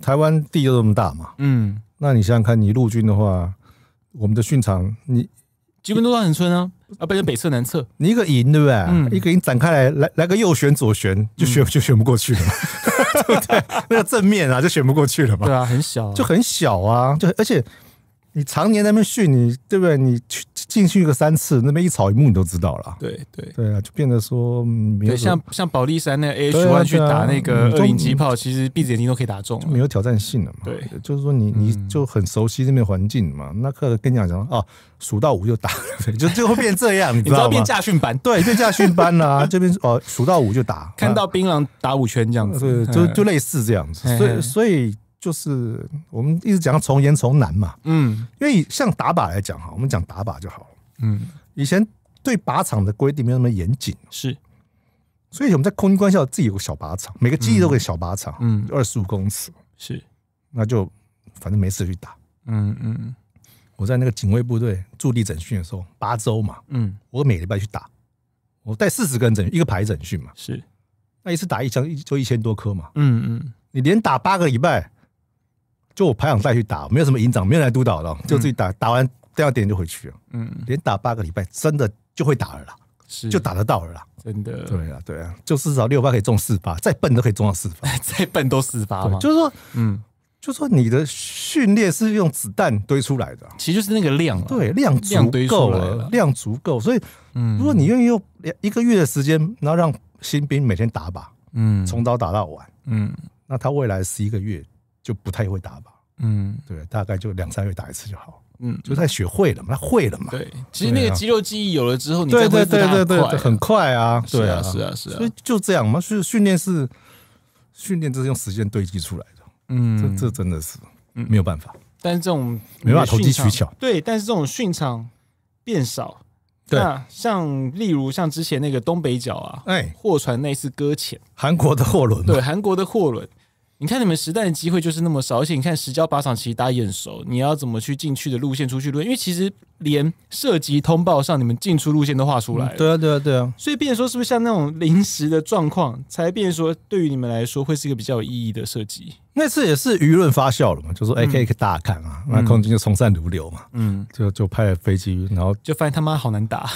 台湾地又这么大嘛。嗯，那你想想看，你陆军的话，我们的训场，你基本都在很村啊，啊，不是北侧南侧，你一个营对不对？嗯，一个营展开来，来来个右旋左旋，就旋就旋不过去了，对不对？那个正面啊，就旋不过去了嘛。对啊，很小，就很小啊，就而且。你常年那边训，你对不对？你去进去个三次，那边一草一木你都知道了。对对对啊，就变得说，对，像像保利山那 A H 弯去打那个二零级炮，其实闭着眼睛都可以打中，就没有挑战性了嘛。对，就是说你你就很熟悉那边环境嘛。那刻跟你讲讲哦，数到五就打，就最后变这样，你知道变驾训班，对，变驾训班啦。这边哦，数到五就打，看到槟榔打五圈这样子，就就类似这样子。所以所以。就是我们一直讲从严从难嘛，嗯，因为像打靶来讲哈，我们讲打靶就好了，嗯，以前对靶场的规定没有那么严谨，是，所以我们在空军官校自己有个小靶场，每个基地都有小靶场，嗯，二十五公尺，是，那就反正没事去打，嗯嗯，我在那个警卫部队驻地整训的时候，八周嘛，嗯，我每个礼拜去打，我带四十个人整一个排整训嘛，是，那一次打一枪就一千多颗嘛，嗯嗯，你连打八个礼拜。就我排长带去打，没有什么营长，没有人来督导的，就自己打，打完第二点就回去了。嗯，连打八个礼拜，真的就会打了，啦，是就打得到了，真的。对啊，对啊，就至少六发可以中四发，再笨都可以中到四发，再笨都四发嘛。就是说，嗯，就说你的训练是用子弹堆出来的，其实就是那个量，对，量足够了，量足够，所以，嗯，如果你愿意用一个月的时间，然后让新兵每天打靶，嗯，从早打到晚，嗯，那他未来十一个月。就不太会打吧，嗯，对，大概就两三月打一次就好，嗯，就他学会了嘛，他会了嘛，对，其实那个肌肉记忆有了之后，对对对对对，很快啊，对啊是啊是啊，所以就这样嘛，是训练是训练，这是用时间堆积出来的，嗯，这这真的是，嗯，没有办法，但是这种没法投机取巧，对，但是这种训场变少，对啊，像例如像之前那个东北角啊，哎，货船那次搁浅，韩国的货轮，对，韩国的货轮。你看你们实弹的机会就是那么少，而且你看十交靶场其实大家眼熟，你要怎么去进去的路线，出去路，因为其实连射击通报上你们进出路线都画出来对啊，对啊，对啊，所以变说是不是像那种临时的状况，才变说对于你们来说会是一个比较有意义的射击？那次也是舆论发酵了嘛，就说哎可以可大砍啊，那空军就从善如流嘛，嗯，就就派飞机，然后就发现他妈好难打。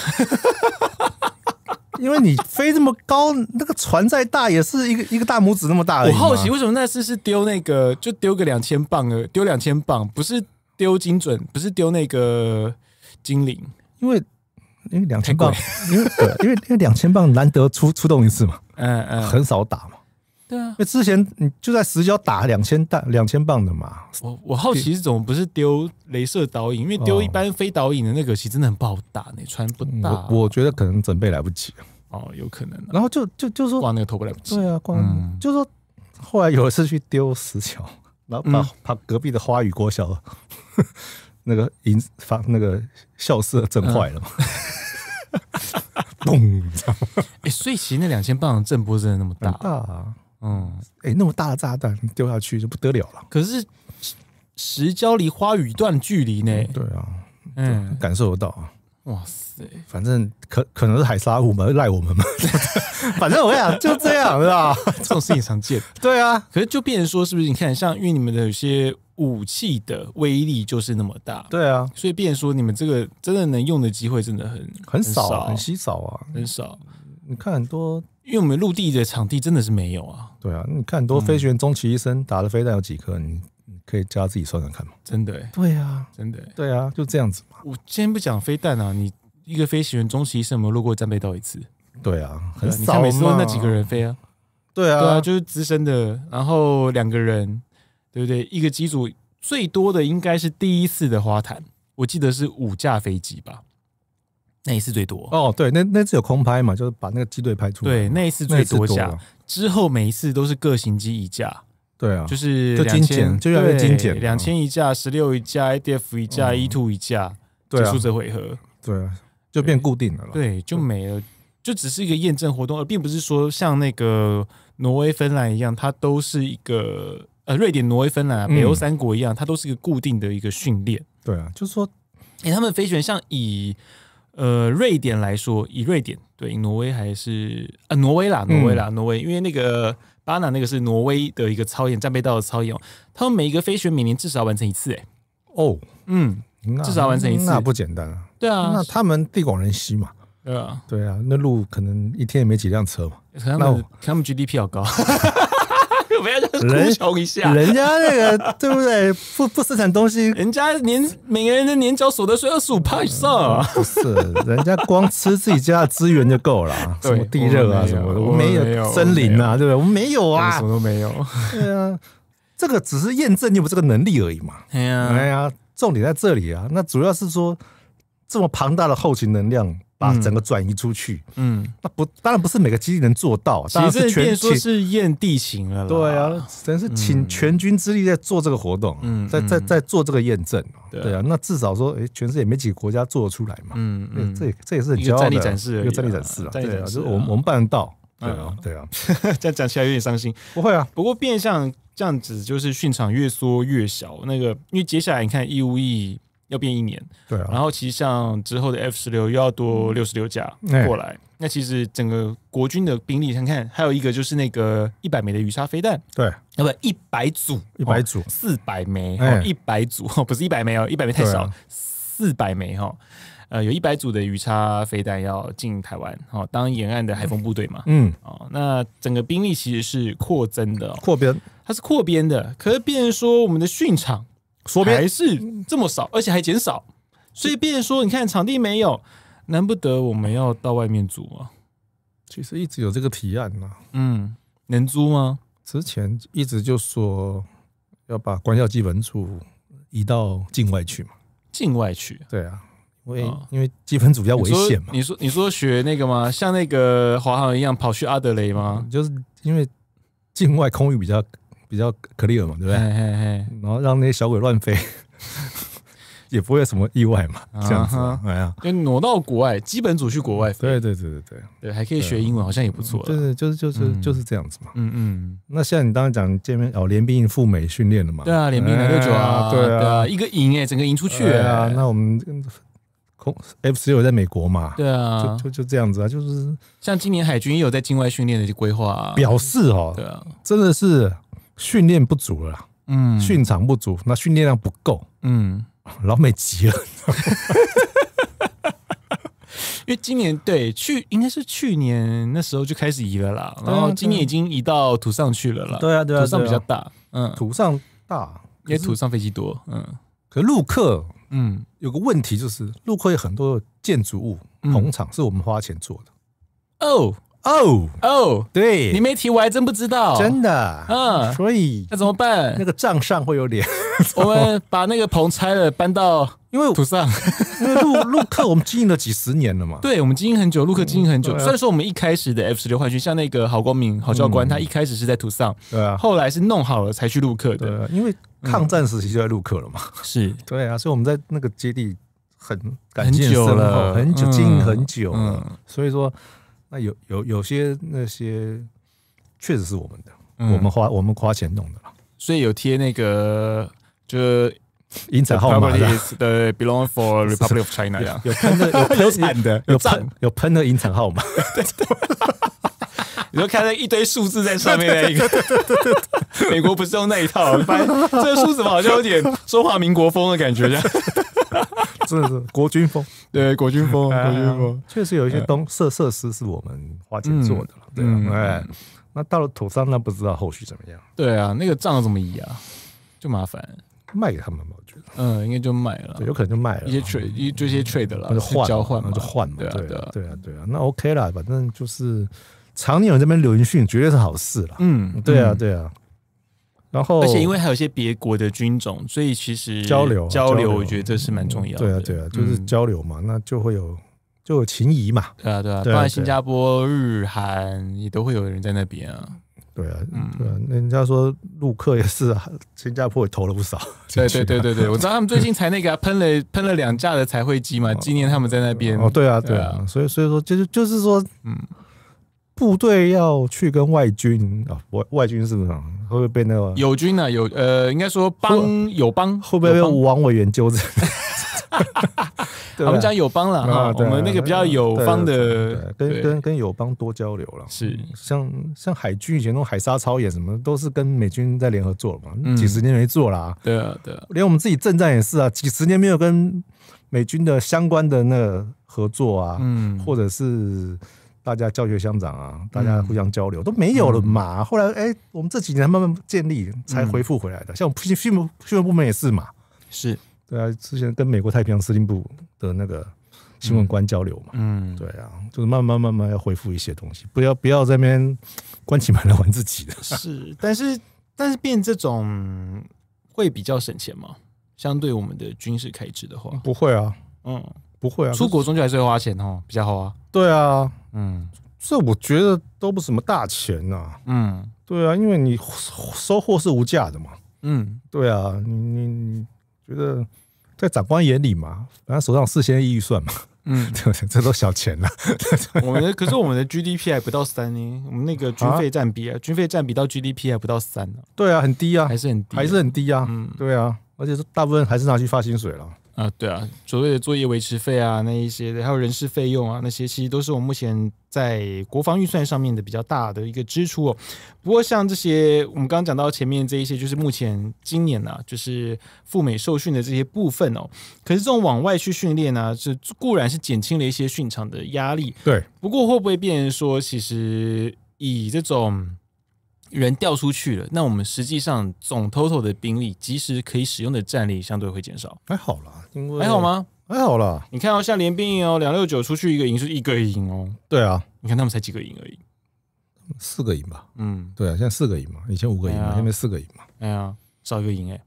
因为你飞这么高，那个船再大也是一个一个大拇指那么大。我好奇为什么那次是丢那个，就丢个两千磅啊？丢两千磅不是丢精准，不是丢那个精灵，因为因为两千磅，因为因为因为两千磅难得出出动一次嘛，嗯嗯，很少打嘛。因为之前你就在石桥打两千弹两千磅的嘛？我我好奇是怎么不是丢镭射导引，因为丢一般非导引的那个其实真的很不好打，你穿不打。我我觉得可能准备来不及哦，有可能。然后就就就说挂那个头不来不及，对啊，挂就说后来有一次去丢石桥，然后把把隔壁的花语郭小 那个银发那个校舍震坏了嘛。咚！哎，所以其实那两千磅震波真的那么大啊？嗯，诶，那么大的炸弹丢下去就不得了了。可是石礁离花语一段距离呢。对啊，嗯，感受得到啊。哇塞，反正可可能是海沙我们赖我们嘛。反正我讲就这样是吧？这种事情常见。对啊，可是就变成说是不是？你看，像因为你们的有些武器的威力就是那么大。对啊，所以变说你们这个真的能用的机会真的很很少，很稀少啊，很少。你看很多。因为我们陆地的场地真的是没有啊。对啊，你看很多飞行员终其一生打的飞弹有几颗？你可以加自己算算看嘛。真的。对啊，真的。对啊，就这样子嘛。我先不讲飞弹啊，你一个飞行员终其一生有没有路过战备道一次？对啊，很少你看每次那几个人飞啊？对啊。对啊，就是资深的，然后两个人，对不对？一个机组最多的应该是第一次的花坛，我记得是五架飞机吧。那一次最多哦，对，那那次有空拍嘛，就是把那个机队拍出来。对，那一次最多架，之后每一次都是各型机一架。对啊，就是就精简，就越精简，两千一架，十六一架，ADF 一架，E Two 一架，对啊，这回合，对啊，就变固定了。对，就没了，就只是一个验证活动，而并不是说像那个挪威、芬兰一样，它都是一个呃，瑞典、挪威、芬兰、北欧三国一样，它都是一个固定的一个训练。对啊，就是说，哎，他们飞行员像以。呃，瑞典来说，以瑞典对挪威还是啊，挪威啦，挪威啦，挪威，因为那个巴拿那个是挪威的一个超演，战备道的超演，他们每一个飞雪每年至少完成一次，哎，哦，嗯，至少完成一次，那不简单啊，对啊，那他们地广人稀嘛，对啊，对啊，那路可能一天也没几辆车嘛，那他们 GDP 好高。穷一下，人家那个对不对？不不生产东西，人家年每个人的年缴所得税二十五趴以上啊！是，人家光吃自己家的资源就够了，什么地热啊什么的，我们没有森林啊，对不对？我们没有啊，什么都没有。对啊，这个只是验证有不这个能力而已嘛。哎呀哎呀，重点在这里啊！那主要是说。这么庞大的后勤能量，把整个转移出去，嗯，那不当然不是每个基地能做到，其实是变说是验地形了，对啊，真是请全军之力在做这个活动，嗯，在在在做这个验证，对啊，那至少说，哎，全世界没几个国家做得出来嘛，嗯嗯，这也这也是一个战力展示，一个战力展示，战力展就是我们我们办得到，对啊对啊，这样讲起来有点伤心，不会啊，不过变相这样子就是训场越缩越小，那个因为接下来你看义五 E。要变一年，对。然后其实像之后的 F 十六又要多六十六架过来，那其实整个国军的兵力，看看还有一个就是那个一百枚的鱼叉飞弹，对，那不，一百组，一百组，四百枚，一百组，不是一百枚哦，一百枚太少，四百枚哈，呃，有一百组的鱼叉飞弹要进台湾，哦，当沿岸的海风部队嘛，嗯，哦，那整个兵力其实是扩增的，扩编，它是扩编的，可是变说我们的训场。还是这么少，而且还减少。所以说，你看场地没有，难不得我们要到外面租啊。其实一直有这个提案嘛。嗯，能租吗？之前一直就说要把关校基本组移到境外去嘛。境外去？对啊，因为因为基本组比较危险嘛。你说你说学那个吗？像那个华航一样跑去阿德雷吗？就是因为境外空域比较。比较 clear 嘛，对不对？然后让那些小鬼乱飞，也不会有什么意外嘛，这样子，哎呀，就挪到国外，基本组去国外飞。对对对对对，对，还可以学英文，好像也不错。对对，就是就是就是这样子嘛。嗯嗯，那像你刚刚讲见面哦，联兵赴美训练了嘛？对啊，联兵的六九啊，对啊，一个营哎，整个营出去啊。那我们空 F 十六在美国嘛？对啊，就就就这样子啊，就是像今年海军也有在境外训练的一些规划表示哦。对啊，真的是。训练不足了，嗯，训场不足，那训练量不够，嗯，老美急了，因为今年对去应该是去年那时候就开始移了啦，然后今年已经移到土上去了啦。对啊对啊，土上比较大，嗯，土上大，因为土上飞机多，嗯，可陆客，嗯，有个问题就是陆客有很多建筑物捧场是我们花钱做的，哦。哦哦，对，你没提，我还真不知道，真的，嗯，所以那怎么办？那个账上会有点，我们把那个棚拆了，搬到因为土上，陆陆客我们经营了几十年了嘛，对，我们经营很久，陆客经营很久，虽然说我们一开始的 F 十六换军像那个郝光明、郝教官，他一开始是在土上，对啊，后来是弄好了才去陆客的，因为抗战时期就在陆客了嘛，是对啊，所以我们在那个基地很很久了，很久经营很久，所以说。那有有有些那些确实是我们的，我们花我们花钱弄的所以有贴那个就银城号码的，对 belong for Republic of China，有喷的有喷的 有喷有喷的银城号码，你就看到一堆数字在上面的一个，美国不是用那一套，反正这个数字好像有点中华民国风的感觉。这样。真的是国军风，对国军风，国军风，确实有一些东设设施是我们花钱做的了，对，哎，那到了土上，那不知道后续怎么样？对啊，那个账怎么移啊？就麻烦，卖给他们吧，我觉得，嗯，应该就卖了，有可能就卖了，一些 trade，一些 trade 了，那就换嘛，那就换嘛，对啊，对啊，对啊，那 OK 啦，反正就是常年有这边音讯，绝对是好事啦。嗯，对啊，对啊。然后，而且因为还有一些别国的军种，所以其实交流交流，我觉得这是蛮重要的。对啊，对啊，就是交流嘛，那就会有就有情谊嘛。对啊，对啊，当然新加坡、日韩也都会有人在那边啊。对啊，嗯，人家说陆克也是啊，新加坡也投了不少。对对对对对，我知道他们最近才那个喷了喷了两架的彩绘机嘛，纪念他们在那边。哦，对啊，对啊，所以所以说就是就是说，嗯。部队要去跟外军啊，外外军是不是会不会被那个友军呢？友呃，应该说帮友邦会不会被王委员揪着？我们讲友邦了哈，我们那个比较友邦的，跟跟跟友邦多交流了。是像像海军以前那种海沙操演什么，都是跟美军在联合做嘛，几十年没做了。对啊，对，连我们自己阵战也是啊，几十年没有跟美军的相关的那合作啊，嗯，或者是。大家教学相长啊，大家互相交流都没有了嘛。后来哎，我们这几年慢慢建立，才恢复回来的。像我们新闻新闻部门也是嘛，是对啊。之前跟美国太平洋司令部的那个新闻官交流嘛，嗯，对啊，就是慢慢慢慢要恢复一些东西，不要不要那边关起门来玩自己的。是，但是但是变这种会比较省钱吗？相对我们的军事开支的话，不会啊，嗯，不会啊。出国终究还是会花钱哦，比较啊，对啊。嗯，这我觉得都不什么大钱呐。嗯，对啊，因为你收获是无价的嘛。嗯，对啊，你你觉得在长官眼里嘛，反正手上四千亿预算嘛。嗯，这都小钱了。我们可是我们的 GDP 还不到三呢，我们那个军费占比，啊，军费占比到 GDP 还不到三呢。对啊，很低啊，还是很低还是很低啊。嗯，对啊，而且是大部分还是拿去发薪水了。啊，对啊，所谓的作业维持费啊，那一些的，还有人事费用啊，那些其实都是我目前在国防预算上面的比较大的一个支出哦。不过像这些，我们刚刚讲到前面这一些，就是目前今年呢，就是赴美受训的这些部分哦。可是这种往外去训练呢，是固然是减轻了一些训场的压力，对。不过会不会变成说，其实以这种？人调出去了，那我们实际上总 total 的兵力，其实可以使用的战力相对会减少。还好啦，因为还好吗？还好啦。你看，哦，像联兵营哦，两六九出去一个营是一个营哦。对啊，你看他们才几个营而已，四个营吧。嗯，对啊，现在四个营嘛，以前五个营嘛，现在四个营嘛。哎呀，少一个营哎，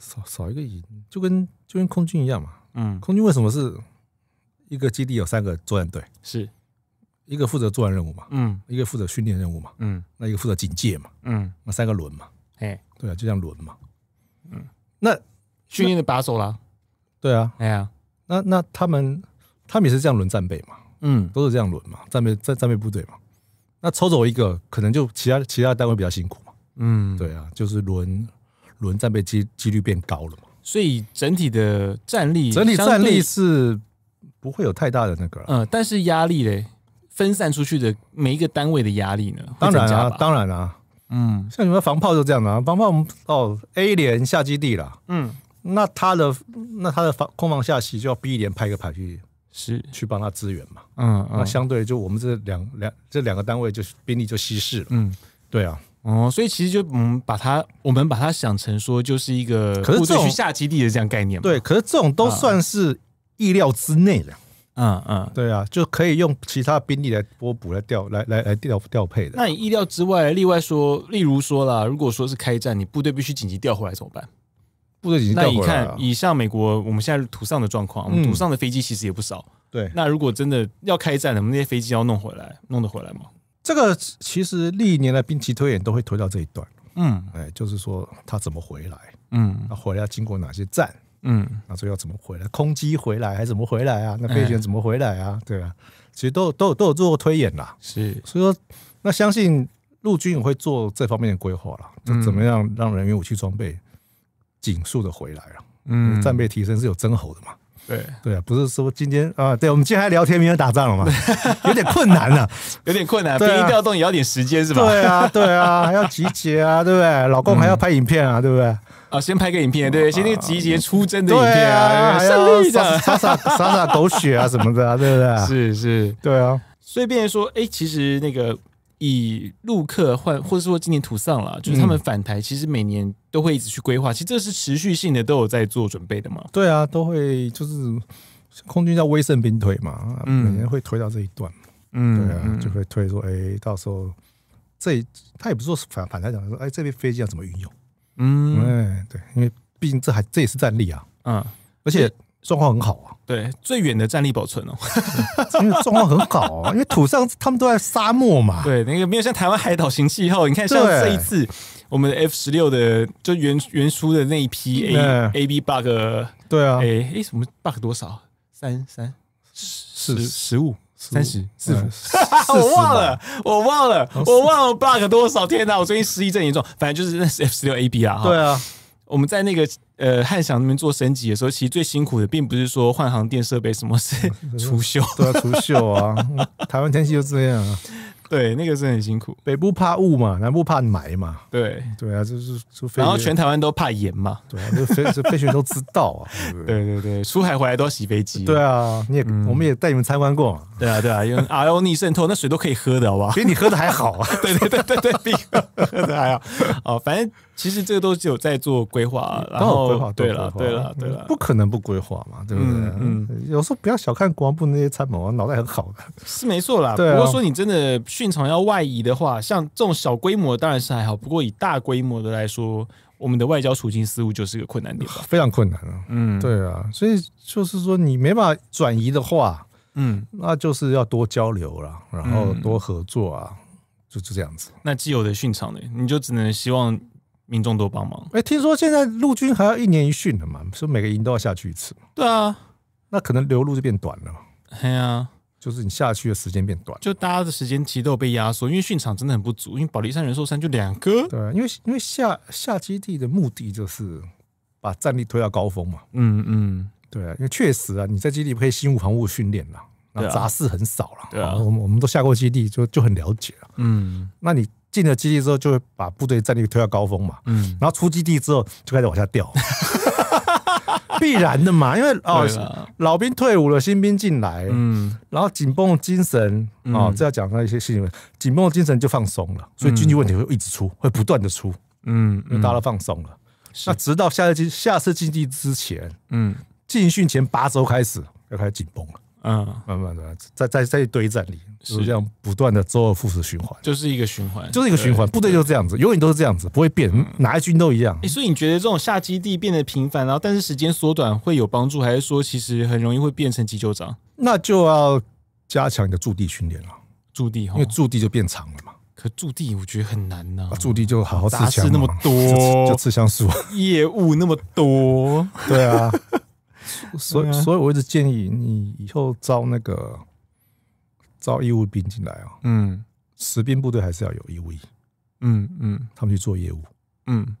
少少一个营，就跟就跟空军一样嘛。嗯，空军为什么是一个基地有三个作战队？是。一个负责作完任务嘛，嗯，一个负责训练任务嘛，嗯，那一个负责警戒嘛，嗯，那三个轮嘛，哎，对啊，就这样轮嘛，嗯，那训练的把手啦，对啊，哎呀，那那他们，他们也是这样轮战备嘛，嗯，都是这样轮嘛，战备战战备部队嘛，那抽走一个，可能就其他其他单位比较辛苦嘛，嗯，对啊，就是轮轮战备机几率变高了嘛，所以整体的战力整体战力是不会有太大的那个，嗯，但是压力嘞。分散出去的每一个单位的压力呢？当然啊，当然啊，嗯，像你们防炮就这样的，防炮我们哦，A 连下基地了，嗯，那他的那他的防空防下棋就要 B 连派一个排去是去帮他支援嘛，嗯，那相对就我们这两两这两个单位就是兵力就稀释，了，嗯，对啊，哦，所以其实就嗯，把它我们把它想成说就是一个，可是这种下基地的这样概念，对，可是这种都算是意料之内的。嗯嗯，对啊，就可以用其他兵力来拨补、来调、来来来调调配的。那你意料之外，例外说，例如说啦，如果说是开战，你部队必须紧急调回来怎么办？部队已经那你看，以上美国我们现在土上的状况，我们土上的飞机其实也不少。对，那如果真的要开战，我们那些飞机要弄回来，弄得回来吗？这个其实历年的兵棋推演都会推到这一段。嗯，哎，就是说他怎么回来？嗯，他回来要经过哪些站？嗯，那所以要怎么回来？空机回来还是怎么回来啊？那飞行怎么回来啊？对啊，其实都都有都有做过推演啦。是，所以说，那相信陆军也会做这方面的规划了，就怎么样让人员、武器、装备紧速的回来了。嗯，战备提升是有增厚的嘛？对对啊，不是说今天啊，对我们今天还聊天明天打仗了嘛？有点困难了，有点困难，兵力调动也要点时间是吧？对啊，对啊，还要集结啊，对不对？老公还要拍影片啊，对不对？啊，先拍个影片，对不对？先那个集结出征的影片啊，胜利要洒洒洒洒狗血啊什么的啊，对不对？是是，对啊。所以变成说，哎，其实那个以陆客换，或者说今年土丧了，就是他们返台，其实每年都会一直去规划。其实这是持续性的，都有在做准备的嘛。对啊，都会就是空军叫威胜兵推嘛，每年会推到这一段。嗯，对啊，就会推说，哎，到时候这他也不是说反反台讲，说哎，这边飞机要怎么运用？嗯，哎，对，因为毕竟这还这也是战力啊，嗯，而且状况很好啊，对，最远的战力保存哦，因 为状况很好啊，因为土上他们都在沙漠嘛，对，那个没有像台湾海岛型气候，你看像这一次我们 F 十六的就原原书的那一批 A A B bug，对啊，哎哎，什么 bug 多少？三三十十五。三十四，我忘了，我忘了，我忘了 bug 多少？天哪！我最近失忆症严重，反正就是那是 F 十六 A B 啊。对啊，我们在那个呃汉翔那边做升级的时候，其实最辛苦的并不是说换行电设备，什么是除锈都要除锈啊。台湾天气就这样啊。对，那个是很辛苦。北部怕雾嘛，南部怕霾嘛。对，对啊，就是然后全台湾都怕盐嘛。对啊，就飞 这飞行员都知道啊。对对对，出海回来都要洗飞机。对啊，你也我们也带你们参观过。对啊对啊，因为阿 O 逆渗透那水都可以喝的，好不好？比你喝的还好。啊。对对对对对，比喝的还好。哦，反正。其实这个都是有在做规划，然后对了，对了，对了，不可能不规划嘛，对不对？嗯，有时候不要小看国防部那些参谋，脑袋很好的是没错啦。对，不过说你真的训场要外移的话，像这种小规模当然是还好，不过以大规模的来说，我们的外交处境似乎就是个困难点，非常困难啊。嗯，对啊，所以就是说你没办法转移的话，嗯，那就是要多交流了，然后多合作啊，就就这样子。那既有的训场呢，你就只能希望。民众多帮忙。哎，听说现在陆军还要一年一训的嘛，所以每个营都要下去一次？对啊，那可能流入就变短了。哎呀，就是你下去的时间变短，就大家的时间其实都被压缩，因为训场真的很不足。因为保利山、仁寿山就两个。对，因为因为下下基地的目的就是把战力推到高峰嘛。嗯嗯，对，因为确实啊，你在基地可以心无旁骛训练了，那杂事很少了。对啊，我们我们都下过基地，就就很了解了。嗯，那你。进了基地之后，就会把部队战力推到高峰嘛，嗯，然后出基地之后就开始往下掉，必然的嘛，因为哦，老兵退伍了，新兵进来，嗯，然后紧绷精神啊，这要讲到一些新闻，紧绷精神就放松了，所以军纪问题会一直出，会不断的出，嗯，因为大家放松了，那直到下次下次基地之前，嗯，进训前八周开始要开始紧绷了。嗯，慢慢、的在在在堆战里，就这样不断的周而复始循环，就是一个循环，就是一个循环。部队就是这样子，永远都是这样子，不会变，哪一军都一样。所以你觉得这种下基地变得频繁，然后但是时间缩短会有帮助，还是说其实很容易会变成急救长？那就要加强你的驻地训练了。驻地，因为驻地就变长了嘛。可驻地我觉得很难呢。驻地就好好吃枪那么多，就吃枪素，业务那么多，对啊。所以所以，我一直建议你以后招那个招义务兵进来啊。嗯，实兵部队还是要有义务。嗯嗯，他们去做业务。嗯，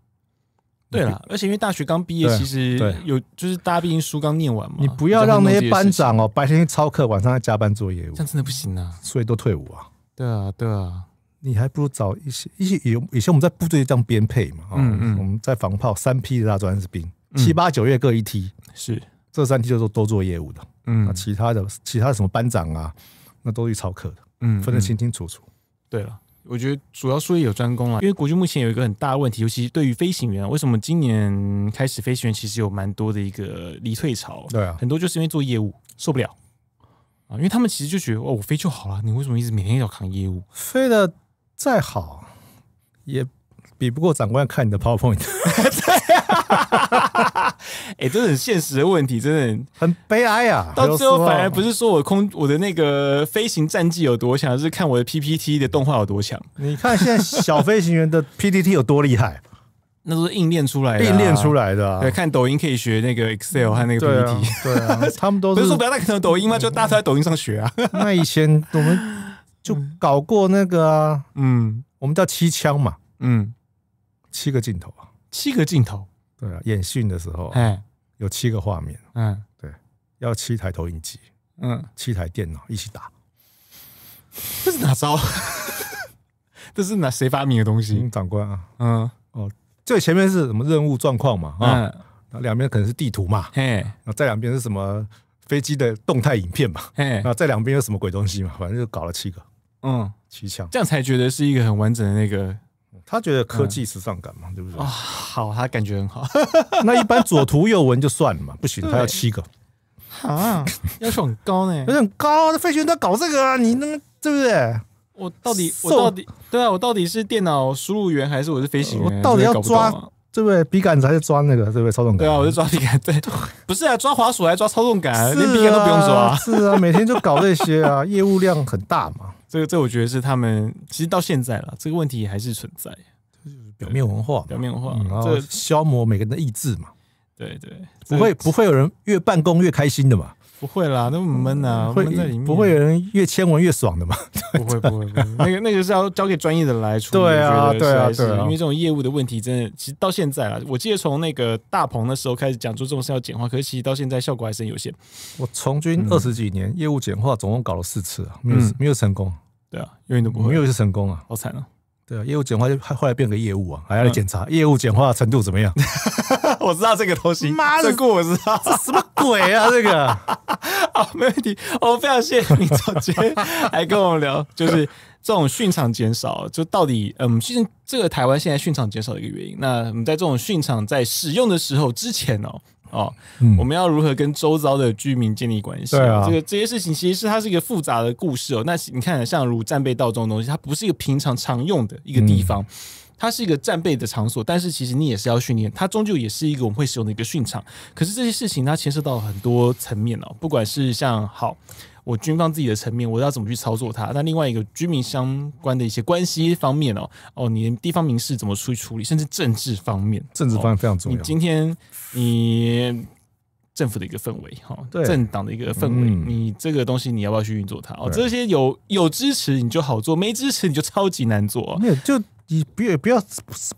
对了，而且因为大学刚毕业，其实有就是大家毕竟书刚念完嘛，你不要让那些班长哦，白天去操课，晚上再加班做业务，这样真的不行啊。所以都退伍啊。对啊，对啊，你还不如找一些一些有以前我们在部队这样编配嘛。嗯嗯，我们在防炮三批的大专士兵，七八九月各一梯是。这三梯就是都做业务的，嗯，那其他的其他什么班长啊，那都是超课的，嗯，分得清清楚楚。对了，我觉得主要术业有专攻啊，因为国军目前有一个很大的问题，尤其对于飞行员，为什么今年开始飞行员其实有蛮多的一个离退潮？对啊，很多就是因为做业务受不了啊，因为他们其实就觉得哦，我飞就好了，你为什么一直每天要扛业务？飞的再好也。比不过长官要看你的 PowerPoint，对呀，哎，这是很现实的问题，真的很悲哀啊！到最后反而不是说我空我的那个飞行战绩有多强，而是看我的 PPT 的动画有多强。你看现在小飞行员的 PPT 有多厉害，那都是硬练出来，硬练出来的。看抖音可以学那个 Excel 和那个 PPT，对啊，他们都是所 以说不要看抖音嘛，就大家在抖音上学啊。那以前我们就搞过那个，嗯，我们叫七枪嘛，嗯。七个镜头啊，七个镜头。对啊，演训的时候，哎，有七个画面。嗯，对，要七台投影机。嗯，七台电脑一起打。这是哪招？这是哪谁发明的东西？长官啊，嗯，哦，最前面是什么任务状况嘛？啊，两边可能是地图嘛？哎，那再两边是什么飞机的动态影片嘛？哎，那再两边有什么鬼东西嘛？反正就搞了七个。嗯，七枪，这样才觉得是一个很完整的那个。他觉得科技时尚感嘛，对不对？啊，好，他感觉很好。那一般左图右文就算了嘛，不行，他要七个啊，要求很高呢，有点高。那飞行员都搞这个，你那么对不对？我到底，我到底，对啊，我到底是电脑输入员还是我是飞行员？我到底要抓这位笔杆子还是抓那个这位操纵杆？对啊，我就抓笔杆。对，不是啊，抓滑鼠还抓操纵杆，连笔杆都不用抓。是啊，每天就搞这些啊，业务量很大嘛。这个，这我觉得是他们其实到现在了，这个问题还是存在。就是表面文化，表面文化，然后消磨每个人的意志嘛。对对，不会不会有人越办公越开心的嘛。不会啦，那么闷啊，闷在里面。不会有人越签文越爽的吗？不会不会，那个那个是要交给专业的来处理。对啊对啊对啊，因为这种业务的问题，真的其实到现在啊，我记得从那个大鹏的时候开始讲出这种事要简化，可是其实到现在效果还是很有限。我从军二十几年，业务简化总共搞了四次啊，没有没有成功。对啊，永远都不会。没有一次成功啊，好惨啊！对啊，业务简化就后来变个业务啊，还要来检查业务简化程度怎么样？我知道这个东西，妈的，过我知道这什么鬼啊？这个啊，没问题，我非常谢谢你，总监还跟我们聊，就是 这种训场减少，就到底嗯，其实这个台湾现在训场减少的一个原因，那我们在这种训场在使用的时候之前哦。哦，我们要如何跟周遭的居民建立关系？啊，这个这些事情其实是它是一个复杂的故事哦。那你看，像如战备道这种东西，它不是一个平常常用的一个地方，它是一个战备的场所。但是其实你也是要训练，它终究也是一个我们会使用的一个训场。可是这些事情它牵涉到很多层面哦，不管是像好。我军方自己的层面，我要怎么去操作它？那另外一个居民相关的一些关系方面哦，哦，你地方民事怎么去处理？甚至政治方面，政治方面非常重要。你今天你政府的一个氛围哈，政党的一个氛围，你这个东西你要不要去运作它？哦，这些有有支持你就好做，没支持你就超级难做。没有就你不要不要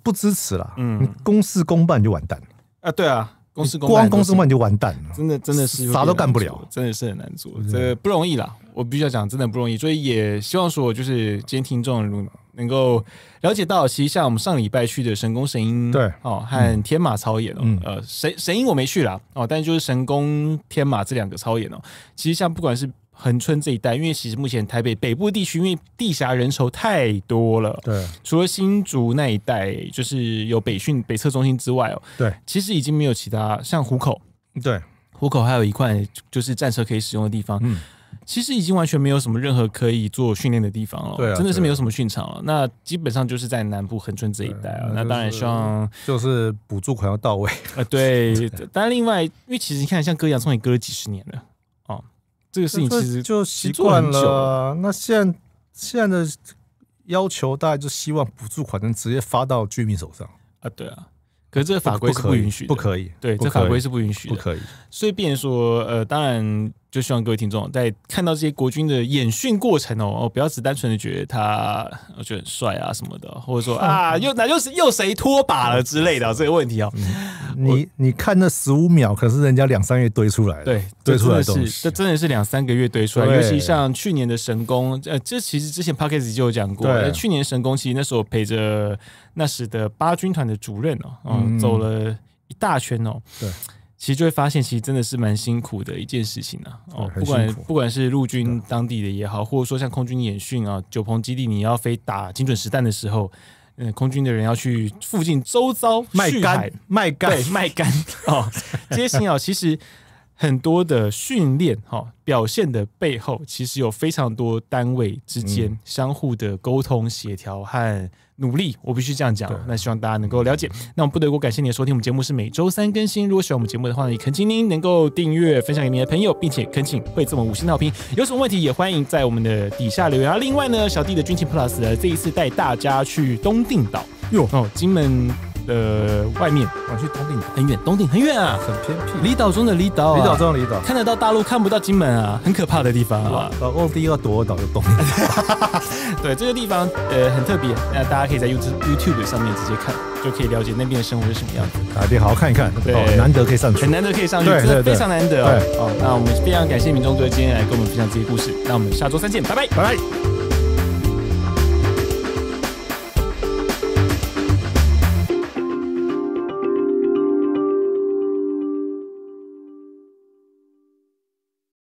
不支持了，嗯，公事公办就完蛋。啊，对啊。公司光公司办就完蛋了，真的真的是啥都干不了，真的是很难做，这不容易啦。我必须要讲，真的不容易。所以也希望说，就是今天听众能够了解到，其实像我们上礼拜去的神功神鹰对哦和天马超演哦，呃神神鹰我没去啦，哦，但就是神功天马这两个超演哦，其实像不管是。恒春这一带，因为其实目前台北北部地区，因为地狭人稠太多了。对。除了新竹那一带，就是有北训北侧中心之外哦。对。其实已经没有其他像虎口。对。虎口还有一块就是战车可以使用的地方。嗯。其实已经完全没有什么任何可以做训练的地方了。对啊。真的是没有什么训场了。那基本上就是在南部恒春这一带啊。那当然希望就是补助款要到位啊。对。但另外，因为其实你看，像割洋葱也割了几十年了。这个事情其实就习惯了。那现在现在的要求大概就希望补助款能直接发到居民手上啊，对啊。可是这个法规是不允许，不可以。对，这法规是不允许，不可以。所以，变说呃，当然。就希望各位听众在看到这些国军的演训过程哦，哦，不要只单纯的觉得他我觉得很帅啊什么的，或者说 啊又那又是又谁拖把了之类的这个问题啊。你你看那十五秒，可是人家两三月堆出来的，对，堆出来的是这真的是两三个月堆出来，尤其像去年的神功，呃，这其实之前 p a c k e s 就有讲过，去年神功其实那时候陪着那时的八军团的主任哦，嗯，走了一大圈哦，对。其实就会发现，其实真的是蛮辛苦的一件事情啊。哦，不管不管是陆军当地的也好，或者说像空军演训啊，九鹏基地你要飞打精准实弹的时候，嗯，空军的人要去附近周遭卖干卖干卖干哦，这些信号其实。很多的训练哈，表现的背后其实有非常多单位之间相互的沟通、协调和努力。我必须这样讲，那希望大家能够了解。那我们不得不感谢你的收听，我们节目是每周三更新。如果喜欢我们节目的话呢，恳请您能够订阅、分享给您的朋友，并且恳请会赠么五星好评。有什么问题也欢迎在我们的底下留言。啊、另外呢，小弟的军情 Plus 呢，这一次带大家去东定岛，哟哦，金门。呃，外面，我去东定，很远，东定很远啊，很偏僻，离岛中的离岛，离岛中的离岛，看得到大陆，看不到金门啊，很可怕的地方，老翁第一要躲岛的东面。对，这个地方，呃，很特别，那大家可以在 YouTube 上面直接看，就可以了解那边的生活是什么样，大家好好看一看，对，难得可以上去，很难得可以上去，真的非常难得哦。哦，那我们非常感谢民众哥今天来跟我们分享这些故事，那我们下周三见，拜拜，拜拜。